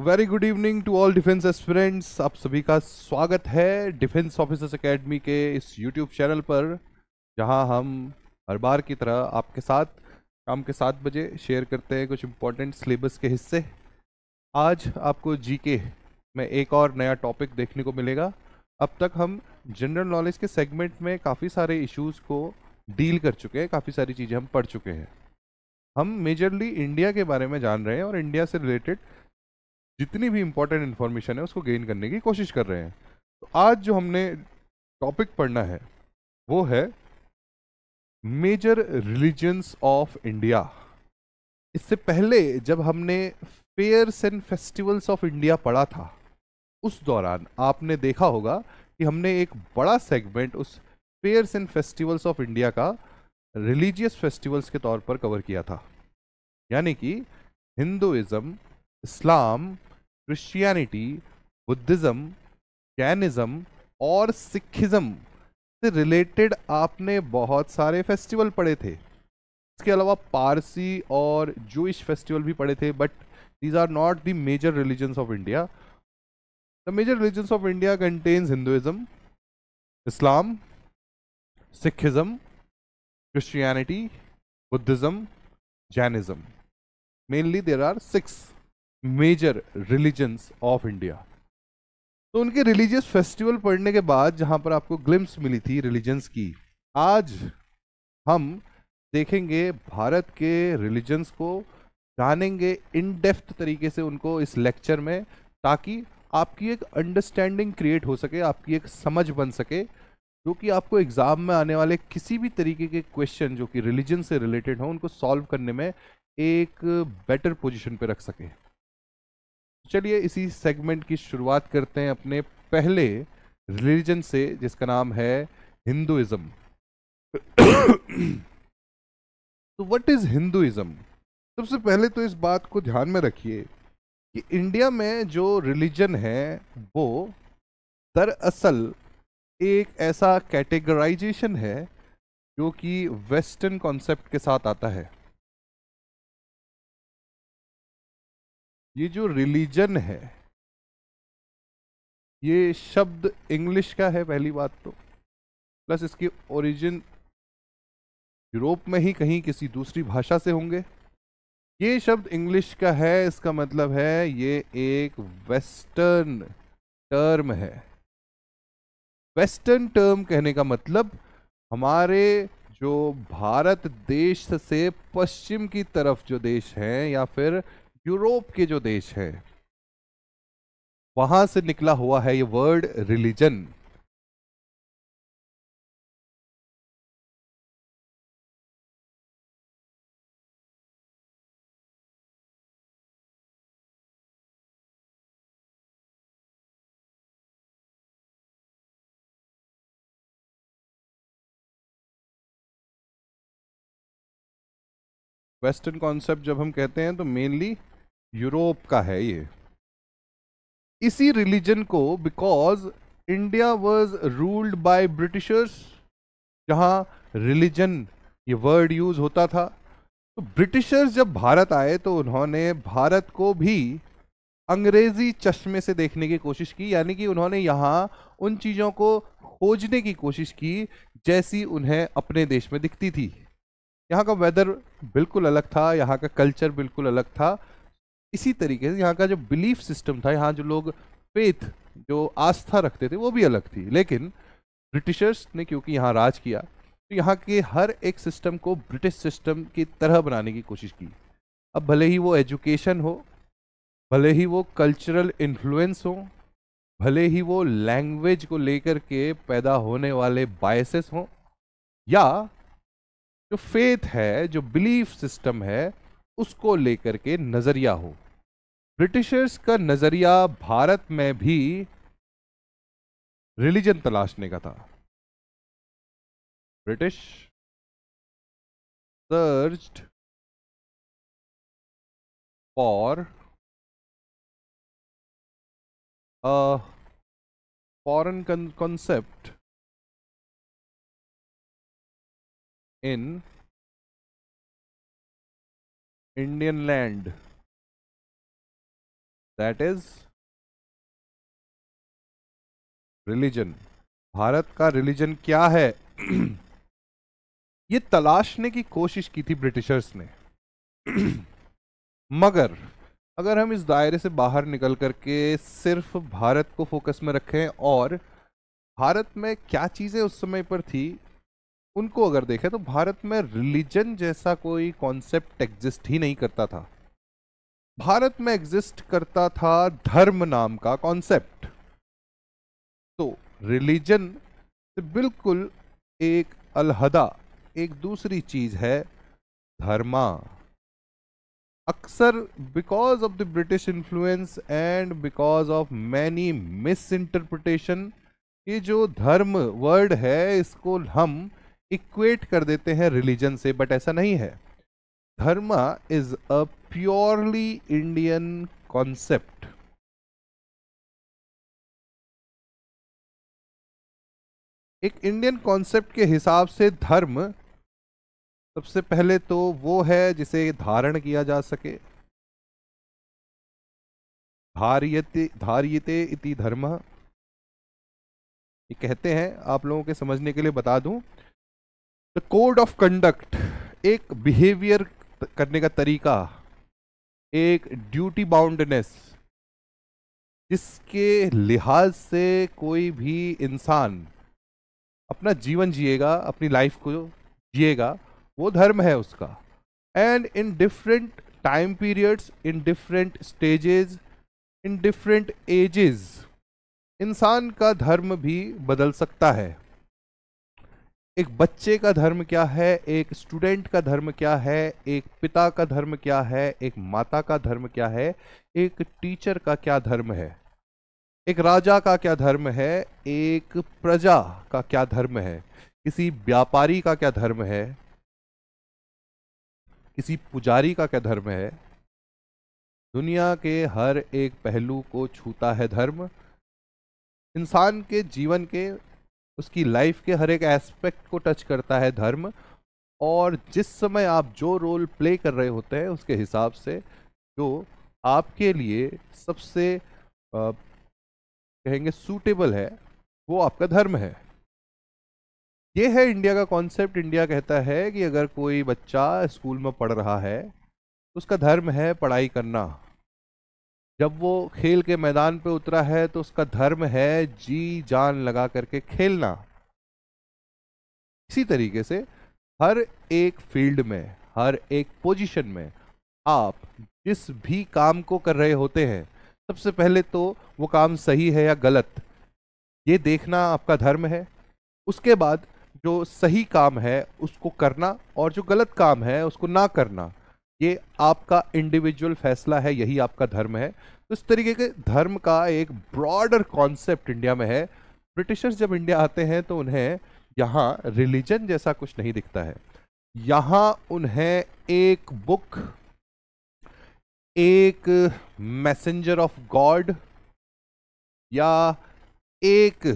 Very good evening to all defence aspirants आप सभी का स्वागत है डिफेंस ऑफिसर्स एकेडमी के इस यूट्यूब चैनल पर जहां हम हर बार की तरह आपके साथ शाम के सात बजे शेयर करते हैं कुछ इम्पोर्टेंट सिलेबस के हिस्से आज आपको जीके में एक और नया टॉपिक देखने को मिलेगा अब तक हम जनरल नॉलेज के सेगमेंट में काफ़ी सारे इश्यूज़ को डील कर चुके हैं काफ़ी सारी चीज़ें हम पढ़ चुके हैं हम मेजरली इंडिया के बारे में जान रहे हैं और इंडिया से रिलेटेड जितनी भी इंपॉर्टेंट इन्फॉर्मेशन है उसको गेन करने की कोशिश कर रहे हैं तो आज जो हमने टॉपिक पढ़ना है वो है मेजर रिलीजन्स ऑफ इंडिया इससे पहले जब हमने fairs and festivals of India पढ़ा था उस दौरान आपने देखा होगा कि हमने एक बड़ा सेगमेंट उस fairs and festivals of India का रिलीजियस फेस्टिवल्स के तौर पर कवर किया था यानी कि Hinduism Islam Christianity Buddhism Jainism और सिखिज़्म से रिलेटेड आपने बहुत सारे फेस्टिवल पढ़े थे इसके अलावा पारसी और जूश फेस्टिवल भी पढ़े थे but these are not the major religions of India the major religions of India contains Hinduism Islam Sikhism Christianity Buddhism Jainism mainly there are six major religions of India तो उनके religious festival पढ़ने के बाद जहां पर आपको glimpse मिली थी religions की आज हम देखेंगे भारत के रिलीजन्स को जानेंगे इन डेप्थ तरीके से उनको इस लेक्चर में ताकि आपकी एक अंडरस्टैंडिंग क्रिएट हो सके आपकी एक समझ बन सके जो कि आपको एग्ज़ाम में आने वाले किसी भी तरीके के क्वेश्चन जो कि रिलीजन से रिलेटेड हों उनको सॉल्व करने में एक बेटर पोजीशन पर रख सके चलिए इसी सेगमेंट की शुरुआत करते हैं अपने पहले रिलीजन से जिसका नाम है हिंदुइज्म तो व्हाट इज हिंदुइज्म सबसे पहले तो इस बात को ध्यान में रखिए कि इंडिया में जो रिलीजन है वो दरअसल एक ऐसा कैटेगराइजेशन है जो कि वेस्टर्न कॉन्सेप्ट के साथ आता है ये जो रिलीजन है ये शब्द इंग्लिश का है पहली बात तो प्लस इसकी ओरिजिन यूरोप में ही कहीं किसी दूसरी भाषा से होंगे ये शब्द इंग्लिश का है इसका मतलब है ये एक वेस्टर्न टर्म है वेस्टर्न टर्म कहने का मतलब हमारे जो भारत देश से पश्चिम की तरफ जो देश हैं या फिर यूरोप के जो देश हैं वहां से निकला हुआ है ये वर्ड रिलीजन वेस्टर्न कॉन्सेप्ट जब हम कहते हैं तो मेनली यूरोप का है ये इसी रिलीजन को because India was ruled by Britishers जहाँ रिलीजन ये वर्ड यूज होता था तो ब्रिटिशर्स जब भारत आए तो उन्होंने भारत को भी अंग्रेजी चश्मे से देखने की कोशिश की यानी कि उन्होंने यहाँ उन चीज़ों को खोजने की कोशिश की जैसी उन्हें अपने देश में दिखती थी यहाँ का वेदर बिल्कुल अलग था यहाँ का कल्चर बिल्कुल अलग था इसी तरीके से यहाँ का जो बिलीफ सिस्टम था यहाँ जो लोग फेथ जो आस्था रखते थे वो भी अलग थी लेकिन ब्रिटिशर्स ने क्योंकि यहाँ राज किया तो यहाँ के हर एक सिस्टम को ब्रिटिश सिस्टम की तरह बनाने की कोशिश की अब भले ही वो एजुकेशन हो भले ही वो कल्चरल इन्फ्लुएंस हो भले ही वो लैंग्वेज को लेकर के पैदा होने वाले बायसेस हों या जो फेथ है जो बिलीफ सिस्टम है उसको लेकर के नज़रिया हो ब्रिटिशर्स का नज़रिया भारत में भी रिलीजन तलाशने का था British searched for a foreign concept in Indian land that is religion Bharat का रिलीजन क्या है ये तलाशने की कोशिश की थी ब्रिटिशर्स ने मगर अगर हम इस दायरे से बाहर निकल करके सिर्फ भारत को फोकस में रखें और भारत में क्या चीज़ें उस समय पर थी उनको अगर देखें तो भारत में रिलीजन जैसा कोई कॉन्सेप्ट एग्जिस्ट ही नहीं करता था भारत में एग्जिस्ट करता था धर्म नाम का कॉन्सेप्ट तो रिलीजन से बिल्कुल एक अलहदा एक दूसरी चीज है धर्मा अक्सर because of the British influence and because of many misinterpretation ये जो धर्म वर्ड है इसको हम इक्वेट कर देते हैं रिलीजन से बट ऐसा नहीं है Dharma is a purely Indian concept. एक इंडियन कॉन्सेप्ट के हिसाब से धर्म सबसे पहले तो वो है जिसे धारण किया जा सके धारियते धारियते इति धर्म ये कहते हैं आप लोगों के समझने के लिए बता दूं द कोड ऑफ कंडक्ट एक बिहेवियर करने का तरीका एक ड्यूटी बाउंडनेस जिसके लिहाज से कोई भी इंसान अपना जीवन जिएगा अपनी लाइफ को जिएगा वो धर्म है उसका and in different time periods in different stages in different ages इंसान का धर्म भी बदल सकता है एक बच्चे का धर्म क्या है एक स्टूडेंट का धर्म क्या है एक पिता का धर्म क्या है एक माता का धर्म क्या है एक टीचर का क्या धर्म है एक राजा का क्या धर्म है एक प्रजा का क्या धर्म है किसी व्यापारी का क्या धर्म है किसी पुजारी का क्या धर्म है दुनिया के हर एक पहलू को छूता है धर्म इंसान के जीवन के उसकी लाइफ के हर एक एस्पेक्ट को टच करता है धर्म और जिस समय आप जो रोल प्ले कर रहे होते हैं उसके हिसाब से जो आपके लिए सबसे आ, कहेंगे सूटेबल है वो आपका धर्म है ये है इंडिया का कॉन्सेप्ट इंडिया कहता है कि अगर कोई बच्चा स्कूल में पढ़ रहा है उसका धर्म है पढ़ाई करना जब वो खेल के मैदान पे उतरा है तो उसका धर्म है जी जान लगा करके खेलना इसी तरीके से हर एक फील्ड में हर एक पोजीशन में आप जिस भी काम को कर रहे होते हैं सबसे पहले तो वो काम सही है या गलत ये देखना आपका धर्म है उसके बाद जो सही काम है उसको करना और जो गलत काम है उसको ना करना ये आपका इंडिविजुअल फैसला है यही आपका धर्म है तो इस तरीके के धर्म का एक ब्रॉडर कॉन्सेप्ट इंडिया में है ब्रिटिशर्स जब इंडिया आते हैं तो उन्हें यहाँ रिलीजन जैसा कुछ नहीं दिखता है यहाँ उन्हें एक बुक एक मैसेंजर ऑफ गॉड या एक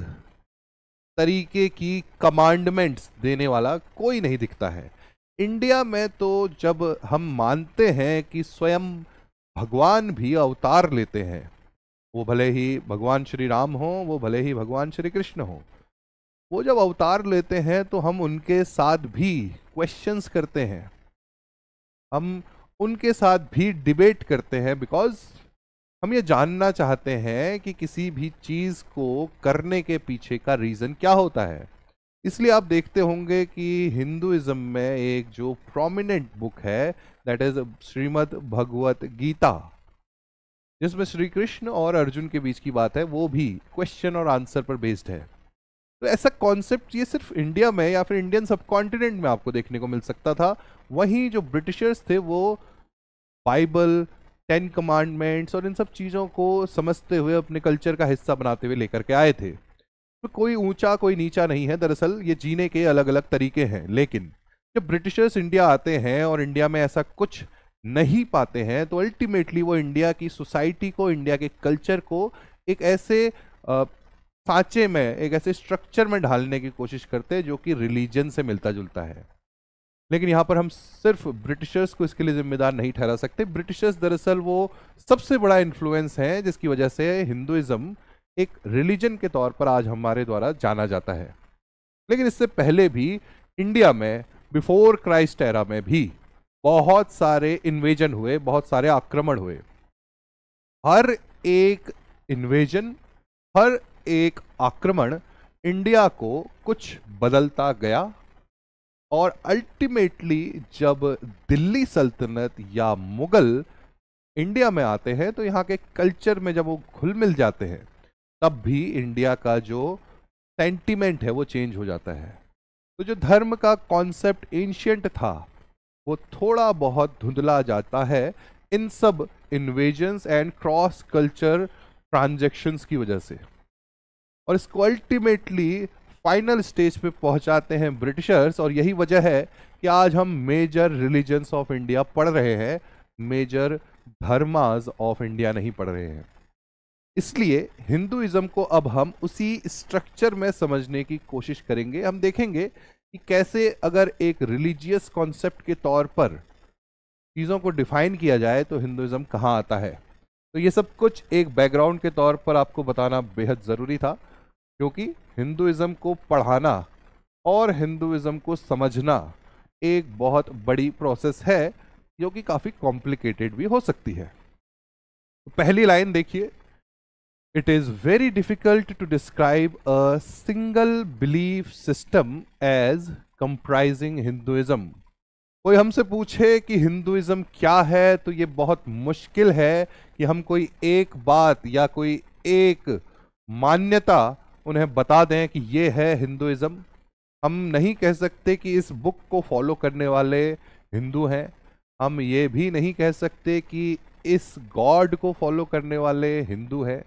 तरीके की कमांडमेंट्स देने वाला कोई नहीं दिखता है इंडिया में तो जब हम मानते हैं कि स्वयं भगवान भी अवतार लेते हैं वो भले ही भगवान श्री राम हो वो भले ही भगवान श्री कृष्ण हो वो जब अवतार लेते हैं तो हम उनके साथ भी क्वेश्चंस करते हैं हम उनके साथ भी डिबेट करते हैं बिकॉज हम ये जानना चाहते हैं कि किसी भी चीज़ को करने के पीछे का रीज़न क्या होता है इसलिए आप देखते होंगे कि हिंदुज़म में एक जो प्रोमिनेंट बुक है दैट इज श्रीमद भगवत गीता जिसमें श्री कृष्ण और अर्जुन के बीच की बात है वो भी क्वेश्चन और आंसर पर बेस्ड है तो ऐसा कॉन्सेप्ट ये सिर्फ इंडिया में या फिर इंडियन सब कॉन्टिनेंट में आपको देखने को मिल सकता था वहीं जो ब्रिटिशर्स थे वो बाइबल टेन कमांडमेंट्स और इन सब चीज़ों को समझते हुए अपने कल्चर का हिस्सा बनाते हुए लेकर के आए थे कोई ऊंचा कोई नीचा नहीं है दरअसल ये जीने के अलग अलग तरीके हैं लेकिन जब ब्रिटिशर्स इंडिया आते हैं और इंडिया में ऐसा कुछ नहीं पाते हैं तो अल्टीमेटली वो इंडिया की सोसाइटी को इंडिया के कल्चर को एक ऐसे सांचे में एक ऐसे स्ट्रक्चर में ढालने की कोशिश करते हैं जो कि रिलीजन से मिलता जुलता है लेकिन यहाँ पर हम सिर्फ ब्रिटिशर्स को इसके लिए जिम्मेदार नहीं ठहरा सकते ब्रिटिशर्स दरअसल वो सबसे बड़ा इन्फ्लुएंस हैं जिसकी वजह से हिंदुज़म एक रिलीजन के तौर पर आज हमारे द्वारा जाना जाता है लेकिन इससे पहले भी इंडिया में बिफोर क्राइस्ट एरा में भी बहुत सारे इन्वेजन हुए बहुत सारे आक्रमण हुए हर एक इन्वेजन हर एक आक्रमण इंडिया को कुछ बदलता गया और अल्टीमेटली जब दिल्ली सल्तनत या मुगल इंडिया में आते हैं तो यहाँ के कल्चर में जब वो घुल मिल जाते हैं तब भी इंडिया का जो सेंटिमेंट है वो चेंज हो जाता है तो जो धर्म का कॉन्सेप्ट एंशियंट था वो थोड़ा बहुत धुंधला जाता है इन सब invasions and cross culture transactions की वजह से और इसको अल्टीमेटली फाइनल स्टेज पे पहुंचाते हैं ब्रिटिशर्स और यही वजह है कि आज हम मेजर रिलीजन्स ऑफ इंडिया पढ़ रहे हैं मेजर धर्मास ऑफ इंडिया नहीं पढ़ रहे हैं इसलिए हिंदुइज्म को अब हम उसी स्ट्रक्चर में समझने की कोशिश करेंगे हम देखेंगे कि कैसे अगर एक रिलीजियस कॉन्सेप्ट के तौर पर चीज़ों को डिफाइन किया जाए तो हिंदुज़म कहाँ आता है तो ये सब कुछ एक बैकग्राउंड के तौर पर आपको बताना बेहद ज़रूरी था क्योंकि हिंदुज़म को पढ़ाना और हिंदुज़म को समझना एक बहुत बड़ी प्रोसेस है जो कि काफ़ी कॉम्प्लिकेटेड भी हो सकती है तो पहली लाइन देखिए it is very difficult to describe a single belief system as comprising Hinduism. कोई हमसे पूछे कि हिंदुज़म क्या है तो ये बहुत मुश्किल है कि हम कोई एक बात या कोई एक मान्यता उन्हें बता दें कि ये है हिंदुइज्म हम नहीं कह सकते कि इस बुक को फॉलो करने वाले हिंदू हैं हम ये भी नहीं कह सकते कि इस गॉड को फॉलो करने वाले हिंदू हैं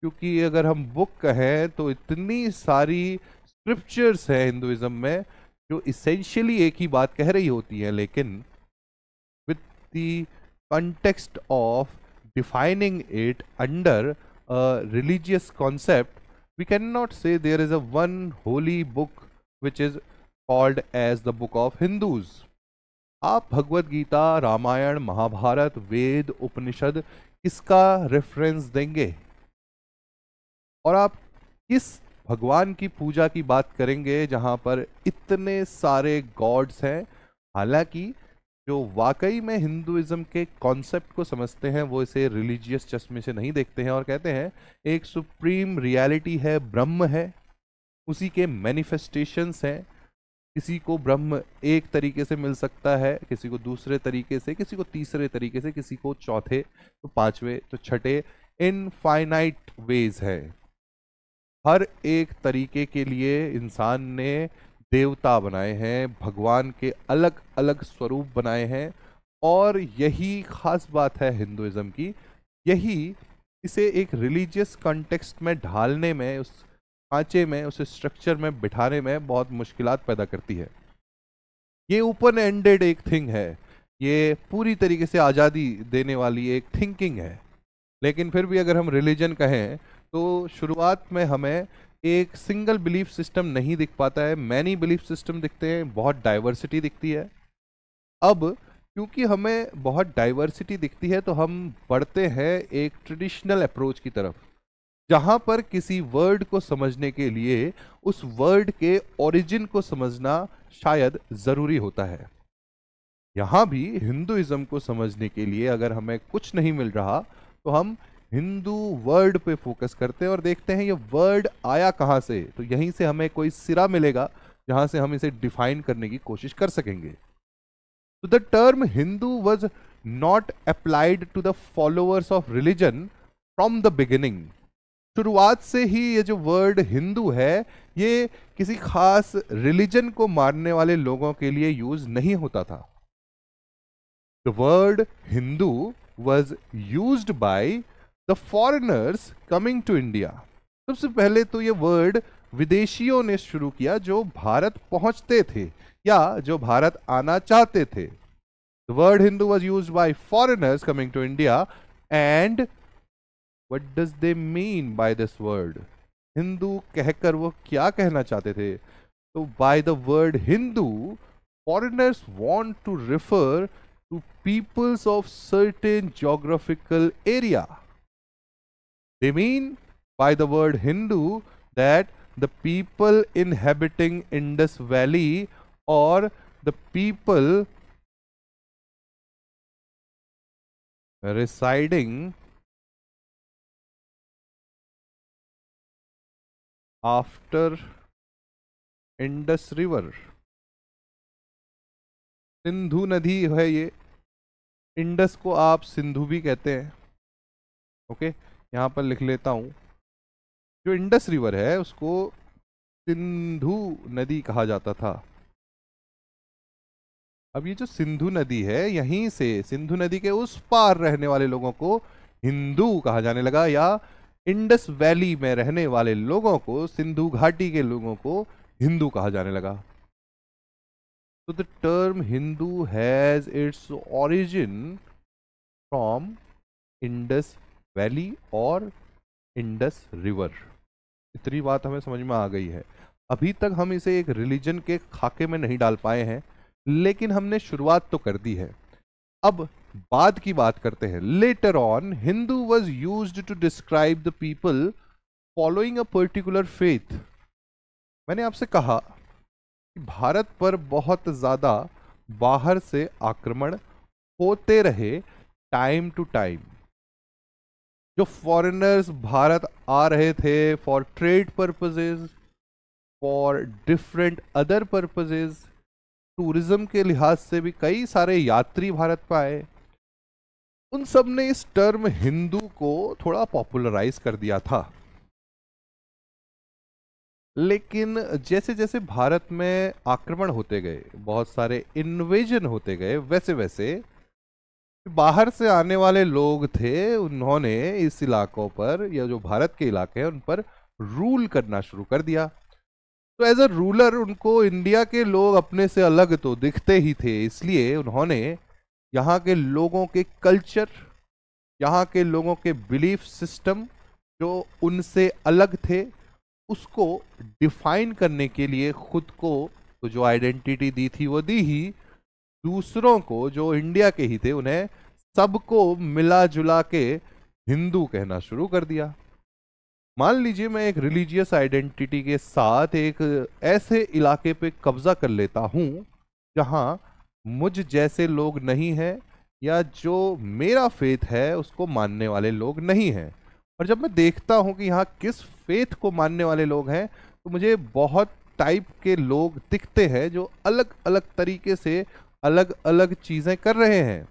क्योंकि अगर हम बुक कहें तो इतनी सारी स्क्रिप्चर्स हैं हिंदुज़म में जो इसेंशियली एक ही बात कह रही होती है लेकिन with the context of defining it under religious concept we can not say there is a one holy book which is called as the book of Hindus आप भगवत गीता रामायण महाभारत वेद उपनिषद किसका रेफरेंस देंगे और आप किस भगवान की पूजा की बात करेंगे जहां पर इतने सारे गॉड्स हैं हालांकि जो वाकई में हिंदुज्म के कॉन्सेप्ट को समझते हैं वो इसे रिलीजियस चश्मे से नहीं देखते हैं और कहते हैं एक सुप्रीम रियलिटी है ब्रह्म है उसी के मैनिफेस्टेशंस हैं किसी को ब्रह्म एक तरीके से मिल सकता है किसी को दूसरे तरीके से किसी को तीसरे तरीके से किसी को चौथे तो पांचवे तो छठे इनफाइनाइट वेज है हर एक तरीके के लिए इंसान ने देवता बनाए हैं भगवान के अलग अलग स्वरूप बनाए हैं और यही खास बात है हिंदुज़म की यही इसे एक रिलीजियस कॉन्टेक्स्ट में ढालने में उस खाँचे में उस स्ट्रक्चर में बिठाने में बहुत मुश्किल पैदा करती है ये ओपन एंडेड एक थिंग है ये पूरी तरीके से आज़ादी देने वाली एक थिंकिंग है लेकिन फिर भी अगर हम रिलीजन कहें तो शुरुआत में हमें एक सिंगल बिलीफ सिस्टम नहीं दिख पाता है मैनी बिलीफ सिस्टम दिखते हैं बहुत डाइवर्सिटी दिखती है अब क्योंकि हमें बहुत डाइवर्सिटी दिखती है तो हम बढ़ते हैं एक ट्रेडिशनल अप्रोच की तरफ जहाँ पर किसी वर्ड को समझने के लिए उस वर्ड के ओरिजिन को समझना शायद ज़रूरी होता है यहाँ भी हिंदुज़म को समझने के लिए अगर हमें कुछ नहीं मिल रहा तो हम हिंदू वर्ड पे फोकस करते हैं और देखते हैं ये वर्ड आया कहाँ से तो यहीं से हमें कोई सिरा मिलेगा जहाँ से हम इसे डिफाइन करने की कोशिश कर सकेंगे तो the term Hindu was not applied to the followers of religion from the beginning शुरुआत से ही ये जो वर्ड हिंदू है ये किसी खास रिलीजन को मारने वाले लोगों के लिए यूज नहीं होता था the word Hindu was use by the foreigners coming to India सबसे पहले तो ये वर्ड विदेशियों ने शुरू किया जो भारत पहुंचते थे या जो भारत आना चाहते थे the word Hindu was use by foreigners coming to India and what does they mean by this word Hindu कहकर वो क्या कहना चाहते थे तो by the word Hindu foreigners want to refer to peoples of certain geographical area They mean by the word Hindu that the people inhabiting Indus Valley or the people residing after indus river Sindhu नदी है ये Indus को आप सिंधु भी कहते हैं okay okay? यहाँ पर लिख लेता हूँ जो इंडस रिवर है उसको सिंधु नदी कहा जाता था अब ये जो सिंधु नदी है यहीं से सिंधु नदी के उस पार रहने वाले लोगों को हिंदू कहा जाने लगा या इंडस वैली में रहने वाले लोगों को सिंधु घाटी के लोगों को हिंदू कहा जाने लगा तो the term Hindu has its origin from Indus valley और इंडस रिवर इतनी बात हमें समझ में आ गई है अभी तक हम इसे एक रिलीजन के खाके में नहीं डाल पाए हैं लेकिन हमने शुरुआत तो कर दी है अब बाद की बात करते हैं later on Hindu was use to describe the people following a particular faith मैंने आपसे कहा कि भारत पर बहुत ज़्यादा बाहर से आक्रमण होते रहे टाइम टू टाइम जो फॉरेनर्स भारत आ रहे थे for trade purposes for different other purposes tourism के लिहाज से भी कई सारे यात्री भारत पर आए उन सब ने इस टर्म हिंदू को थोड़ा पॉपुलराइज कर दिया था लेकिन जैसे जैसे भारत में आक्रमण होते गए बहुत सारे इन्वेजन होते गए वैसे वैसे बाहर से आने वाले लोग थे उन्होंने इस इलाकों पर या जो भारत के इलाके हैं उन पर रूल करना शुरू कर दिया तो एज अ रूलर उनको इंडिया के लोग अपने से अलग तो दिखते ही थे इसलिए उन्होंने यहाँ के लोगों के कल्चर यहाँ के लोगों के बिलीफ सिस्टम जो उनसे अलग थे उसको डिफाइन करने के लिए खुद को तो जो आइडेंटिटी दी थी वो दी ही दूसरों को जो इंडिया के ही थे उन्हें सबको मिला जुला के हिंदू कहना शुरू कर दिया मान लीजिए मैं एक रिलीजियस आइडेंटिटी के साथ एक ऐसे इलाके पे कब्जा कर लेता हूँ जहाँ मुझ जैसे लोग नहीं हैं या जो मेरा फेथ है उसको मानने वाले लोग नहीं हैं और जब मैं देखता हूँ कि यहाँ किस फेथ को मानने वाले लोग हैं तो मुझे बहुत टाइप के लोग दिखते हैं जो अलग अलग तरीके से अलग अलग चीज़ें कर रहे हैं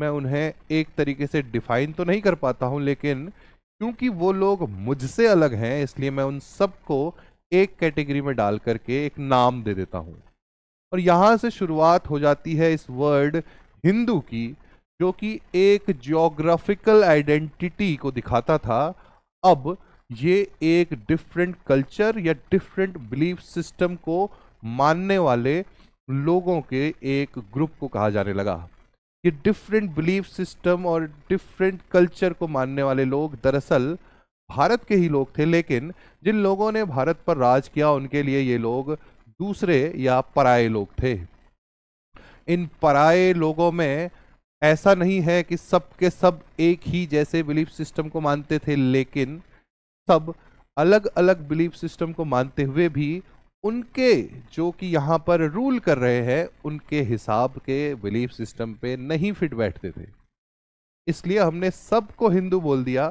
मैं उन्हें एक तरीके से डिफाइन तो नहीं कर पाता हूँ लेकिन क्योंकि वो लोग मुझसे अलग हैं इसलिए मैं उन सबको एक कैटेगरी में डाल करके एक नाम दे देता हूँ और यहाँ से शुरुआत हो जाती है इस वर्ड हिंदू की जो कि एक जोग्राफिकल आइडेंटिटी को दिखाता था अब ये एक डिफरेंट कल्चर या डिफरेंट बिलीफ सिस्टम को मानने वाले लोगों के एक ग्रुप को कहा जाने लगा ये डिफरेंट बिलीफ सिस्टम और डिफरेंट कल्चर को मानने वाले लोग दरअसल भारत के ही लोग थे लेकिन जिन लोगों ने भारत पर राज किया उनके लिए ये लोग दूसरे या पराए लोग थे इन पराए लोगों में ऐसा नहीं है कि सब के सब एक ही जैसे बिलीफ सिस्टम को मानते थे लेकिन सब अलग अलग बिलीफ सिस्टम को मानते हुए भी उनके जो कि यहाँ पर रूल कर रहे हैं उनके हिसाब के बिलीफ सिस्टम पे नहीं फिट बैठते थे इसलिए हमने सबको हिंदू बोल दिया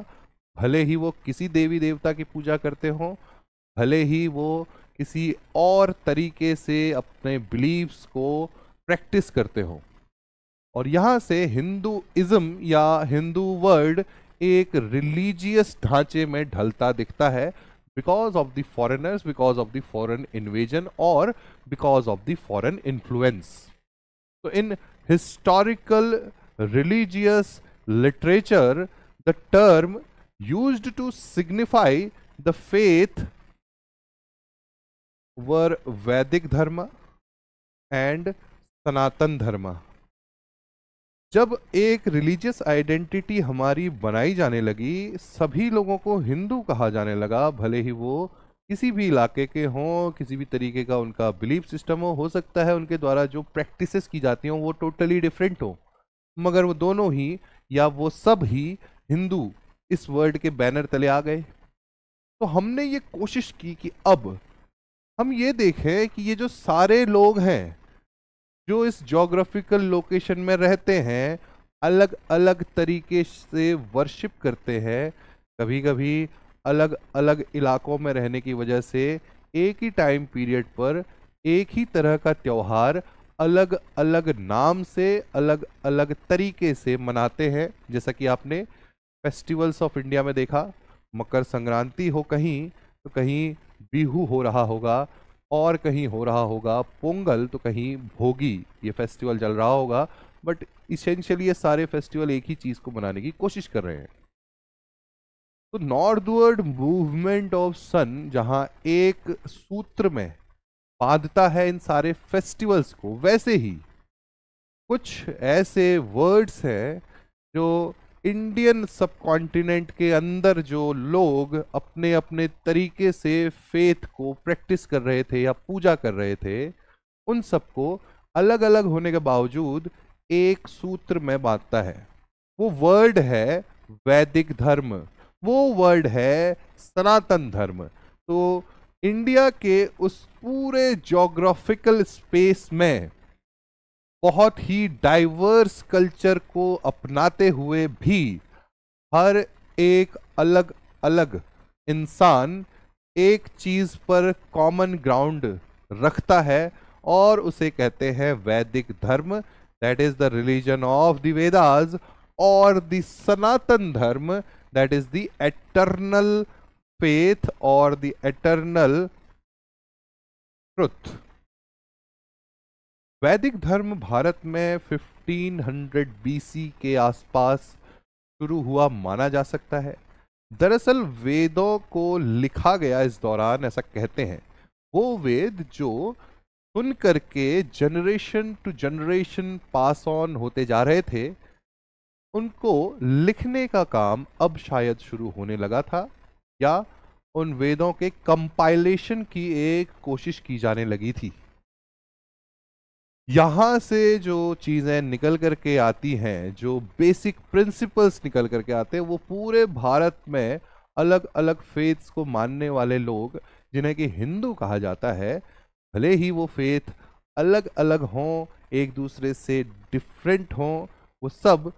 भले ही वो किसी देवी देवता की पूजा करते हों भले ही वो किसी और तरीके से अपने बिलीव्स को प्रैक्टिस करते हों और यहाँ से हिंदूज़म या हिंदू वर्ड एक रिलीजियस ढांचे में ढलता दिखता है because of the foreigners, because of the foreign invasion or because of the foreign influence. So in historical, religious literature, the term used to signify the faith were Vedic Dharma and Sanatan Dharma. जब एक religious identity हमारी बनाई जाने लगी सभी लोगों को हिंदू कहा जाने लगा भले ही वो किसी भी इलाके के हों किसी भी तरीके का उनका बिलीफ सिस्टम हो हो सकता है उनके द्वारा जो प्रैक्टिसेस की जाती हों वो टोटली डिफरेंट हो मगर वो दोनों ही या वो सब ही हिंदू इस वर्ड के बैनर तले आ गए तो हमने ये कोशिश की कि अब हम ये देखें कि ये जो सारे लोग हैं जो इस जोग्राफिकल लोकेशन में रहते हैं अलग अलग तरीके से वर्शिप करते हैं कभी कभी अलग अलग इलाकों में रहने की वजह से एक ही टाइम पीरियड पर एक ही तरह का त्यौहार अलग अलग नाम से अलग अलग तरीके से मनाते हैं जैसा कि आपने फेस्टिवल्स ऑफ इंडिया में देखा मकर संक्रांति हो कहीं तो कहीं बिहू हो रहा होगा और कहीं हो रहा होगा पोंगल तो कहीं भोगी ये फेस्टिवल चल रहा होगा बट इसेंशियली ये सारे फेस्टिवल एक ही चीज़ को मनाने की कोशिश कर रहे हैं तो नॉर्थवर्ड मूवमेंट ऑफ सन जहां एक सूत्र में बांधता है इन सारे फेस्टिवल्स को वैसे ही कुछ ऐसे वर्ड्स हैं जो इंडियन सबकॉन्टिनेंट के अंदर जो लोग अपने अपने तरीके से फेथ को प्रैक्टिस कर रहे थे या पूजा कर रहे थे उन सबको अलग अलग होने के बावजूद एक सूत्र में बांधता है वो वर्ड है वैदिक धर्म वो वर्ड है सनातन धर्म तो इंडिया के उस पूरे जोग्राफिकल स्पेस में बहुत ही डाइवर्स कल्चर को अपनाते हुए भी हर एक अलग अलग इंसान एक चीज़ पर कॉमन ग्राउंड रखता है और उसे कहते हैं वैदिक धर्म that is the religion of the Vedas और the Sanatan Dharma that is the eternal faith और द एटर्नल ट्रुथ वैदिक धर्म भारत में 1500 बीसी के आसपास शुरू हुआ माना जा सकता है दरअसल वेदों को लिखा गया इस दौरान ऐसा कहते हैं वो वेद जो सुन करके generation to generation pass on होते जा रहे थे उनको लिखने का काम अब शायद शुरू होने लगा था या उन वेदों के कंपाइलेशन की एक कोशिश की जाने लगी थी यहाँ से जो चीज़ें निकल कर के आती हैं जो बेसिक प्रिंसिपल्स निकल कर के आते हैं वो पूरे भारत में अलग अलग फेथ्स को मानने वाले लोग जिन्हें कि हिंदू कहा जाता है भले ही वो फेथ अलग अलग हों एक दूसरे से डिफरेंट हों वो सब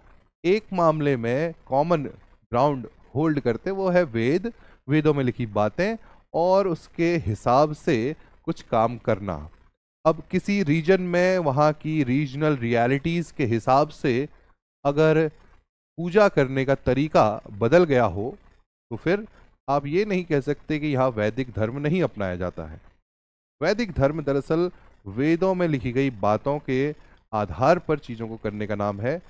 एक मामले में कॉमन ग्राउंड होल्ड करते वो है वेद वेदों में लिखी बातें और उसके हिसाब से कुछ काम करना अब किसी रीजन में वहाँ की रीजनल रियलिटीज़ के हिसाब से अगर पूजा करने का तरीका बदल गया हो तो फिर आप ये नहीं कह सकते कि यहाँ वैदिक धर्म नहीं अपनाया जाता है वैदिक धर्म दरअसल वेदों में लिखी गई बातों के आधार पर चीज़ों को करने का नाम है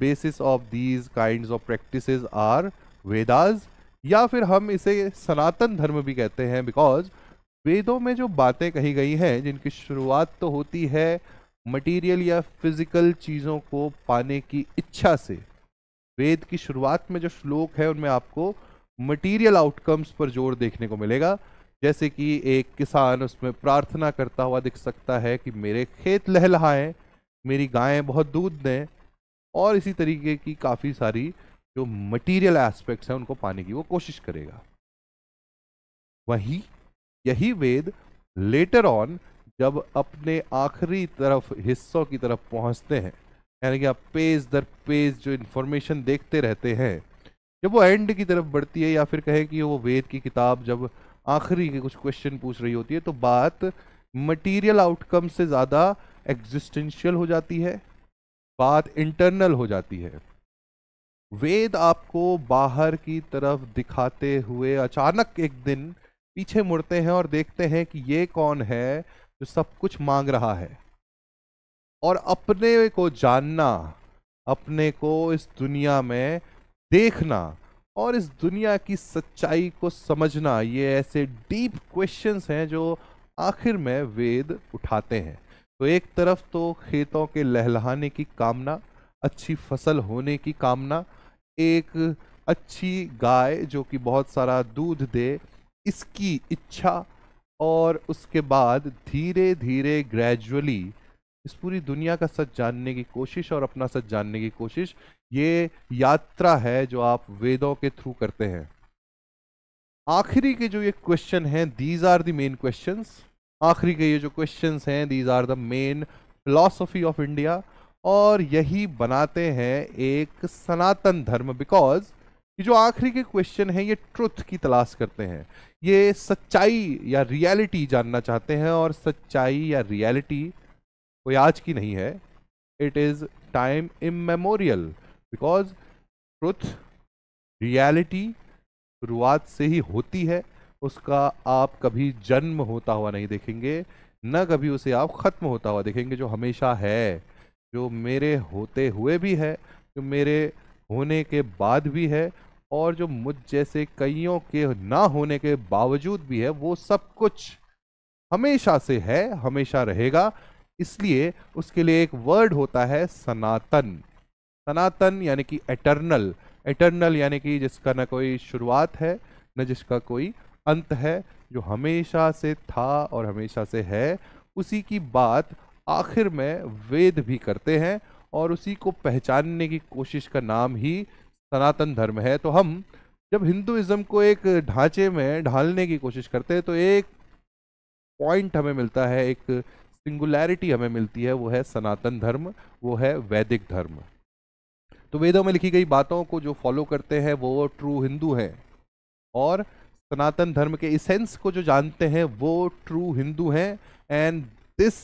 basis of these kind of practice are Vedas या फिर हम इसे सनातन धर्म भी कहते हैं बिकॉज वेदों में जो बातें कही गई हैं जिनकी शुरुआत तो होती है मटेरियल या फिजिकल चीज़ों को पाने की इच्छा से वेद की शुरुआत में जो श्लोक है उनमें आपको मटेरियल आउटकम्स पर जोर देखने को मिलेगा जैसे कि एक किसान उसमें प्रार्थना करता हुआ दिख सकता है कि मेरे खेत लहलहाएं मेरी गायें बहुत दूध दें और इसी तरीके की काफ़ी सारी जो मटेरियल एस्पेक्ट्स हैं उनको पाने की वो कोशिश करेगा वहीं यही वेद लेटर ऑन जब अपने आखिरी तरफ हिस्सों की तरफ पहुंचते हैं यानी कि आप पेज दर पेज जो इन्फॉर्मेशन देखते रहते हैं जब वो एंड की तरफ बढ़ती है या फिर कहें कि वो वेद की किताब जब आखिरी के कुछ क्वेश्चन पूछ रही होती है तो बात मटीरियल आउटकम से ज़्यादा एग्जिस्टेंशियल हो जाती है बात इंटरनल हो जाती है वेद आपको बाहर की तरफ दिखाते हुए अचानक एक दिन पीछे मुड़ते हैं और देखते हैं कि ये कौन है जो सब कुछ मांग रहा है और अपने को जानना अपने को इस दुनिया में देखना और इस दुनिया की सच्चाई को समझना ये ऐसे डीप क्वेश्चंस हैं जो आखिर में वेद उठाते हैं तो एक तरफ तो खेतों के लहलहाने की कामना अच्छी फसल होने की कामना एक अच्छी गाय जो कि बहुत सारा दूध दे इसकी इच्छा और उसके बाद धीरे धीरे ग्रेजुअली इस पूरी दुनिया का सच जानने की कोशिश और अपना सच जानने की कोशिश ये यात्रा है जो आप वेदों के थ्रू करते हैं आखिरी के जो ये क्वेश्चन हैं these are the main questions आखिरी के ये जो क्वेश्चंस हैं these are the main philosophy of India और यही बनाते हैं एक सनातन धर्म बिकॉज ये जो आखिरी के क्वेश्चन है ये ट्रुथ की तलाश करते हैं ये सच्चाई या रियलिटी जानना चाहते हैं और सच्चाई या रियलिटी कोई आज की नहीं है it is time immemorial because truth reality शुरुआत से ही होती है उसका आप कभी जन्म होता हुआ नहीं देखेंगे न कभी उसे आप ख़त्म होता हुआ देखेंगे जो हमेशा है जो मेरे होते हुए भी है जो मेरे होने के बाद भी है और जो मुझ जैसे कईयों के ना होने के बावजूद भी है वो सब कुछ हमेशा से है हमेशा रहेगा इसलिए उसके लिए एक वर्ड होता है सनातन सनातन यानी कि एटर्नल एटर्नल यानी कि जिसका ना कोई शुरुआत है न जिसका कोई अंत है जो हमेशा से था और हमेशा से है उसी की बात आखिर में वेद भी करते हैं और उसी को पहचानने की कोशिश का नाम ही सनातन धर्म है तो हम जब हिंदुज़म को एक ढांचे में ढालने की कोशिश करते हैं तो एक पॉइंट हमें मिलता है एक सिंगुलैरिटी हमें मिलती है वो है सनातन धर्म वो है वैदिक धर्म तो वेदों में लिखी गई बातों को जो फॉलो करते हैं वो ट्रू हिंदू हैं और सनातन धर्म के इसेंस को जो जानते हैं वो ट्रू हिंदू हैं and this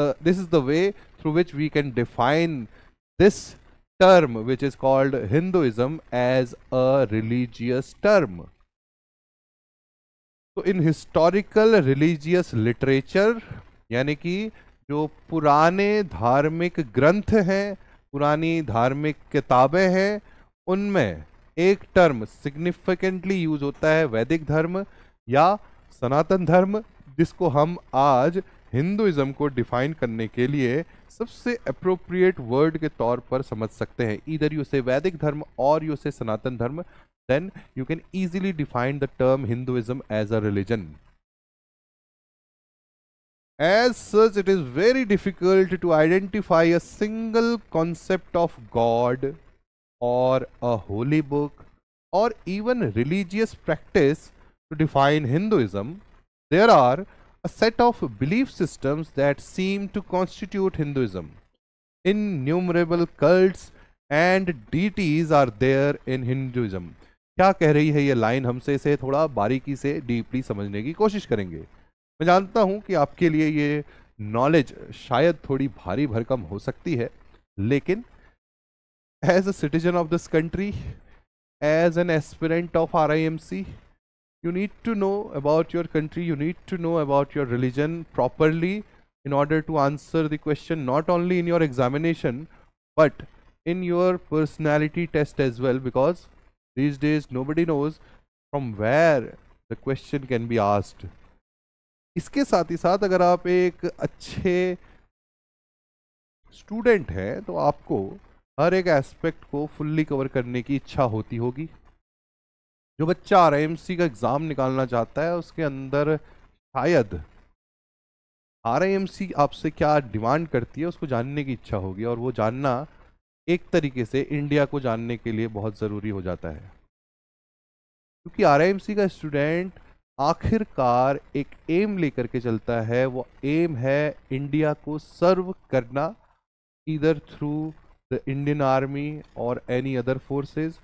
this is the way through which we can define this term which is called Hinduism as a religious term. तो इन हिस्टोरिकल रिलीजियस लिटरेचर यानी कि जो पुराने धार्मिक ग्रंथ हैं पुरानी धार्मिक किताबें हैं उनमें एक टर्म सिग्निफिकेंटली यूज होता है वैदिक धर्म या सनातन धर्म जिसको हम आज हिंदुइज्म को डिफाइन करने के लिए सबसे अप्रोप्रिएट वर्ड के तौर पर समझ सकते हैं इधर यू से वैदिक धर्म और you say Sanatan Dharma then you can easily define the term Hinduism as a religion as such it is very difficult to identify a single concept of God और अ होली बुक और even religious practice to define Hinduism there are a set of belief systems that seem to constitute Hinduism. Innumerable cults and deities are there in Hinduism. क्या कह रही है ये line हमसे इसे थोड़ा बारीकी से डीपली समझने की कोशिश करेंगे मैं जानता हूँ कि आपके लिए ये नॉलेज शायद थोड़ी भारी भरकम हो सकती है लेकिन as a citizen of this country as an aspirant of R I M C you need to know about your country you need to know about your religion properly in order to answer the question not only in your examination but in your personality test as well because these days nobody knows from where the question can be asked इसके साथ ही साथ अगर आप एक अच्छे student हैं तो आपको हर एक एस्पेक्ट को फुल्ली कवर करने की इच्छा होती होगी जो बच्चा आर का एग्ज़ाम निकालना चाहता है उसके अंदर शायद आर आपसे क्या डिमांड करती है उसको जानने की इच्छा होगी और वो जानना एक तरीके से इंडिया को जानने के लिए बहुत ज़रूरी हो जाता है क्योंकि आर का स्टूडेंट आखिरकार एक एम लेकर के चलता है वो एम है इंडिया को सर्व करना इधर थ्रू द इंडियन आर्मी और any other forces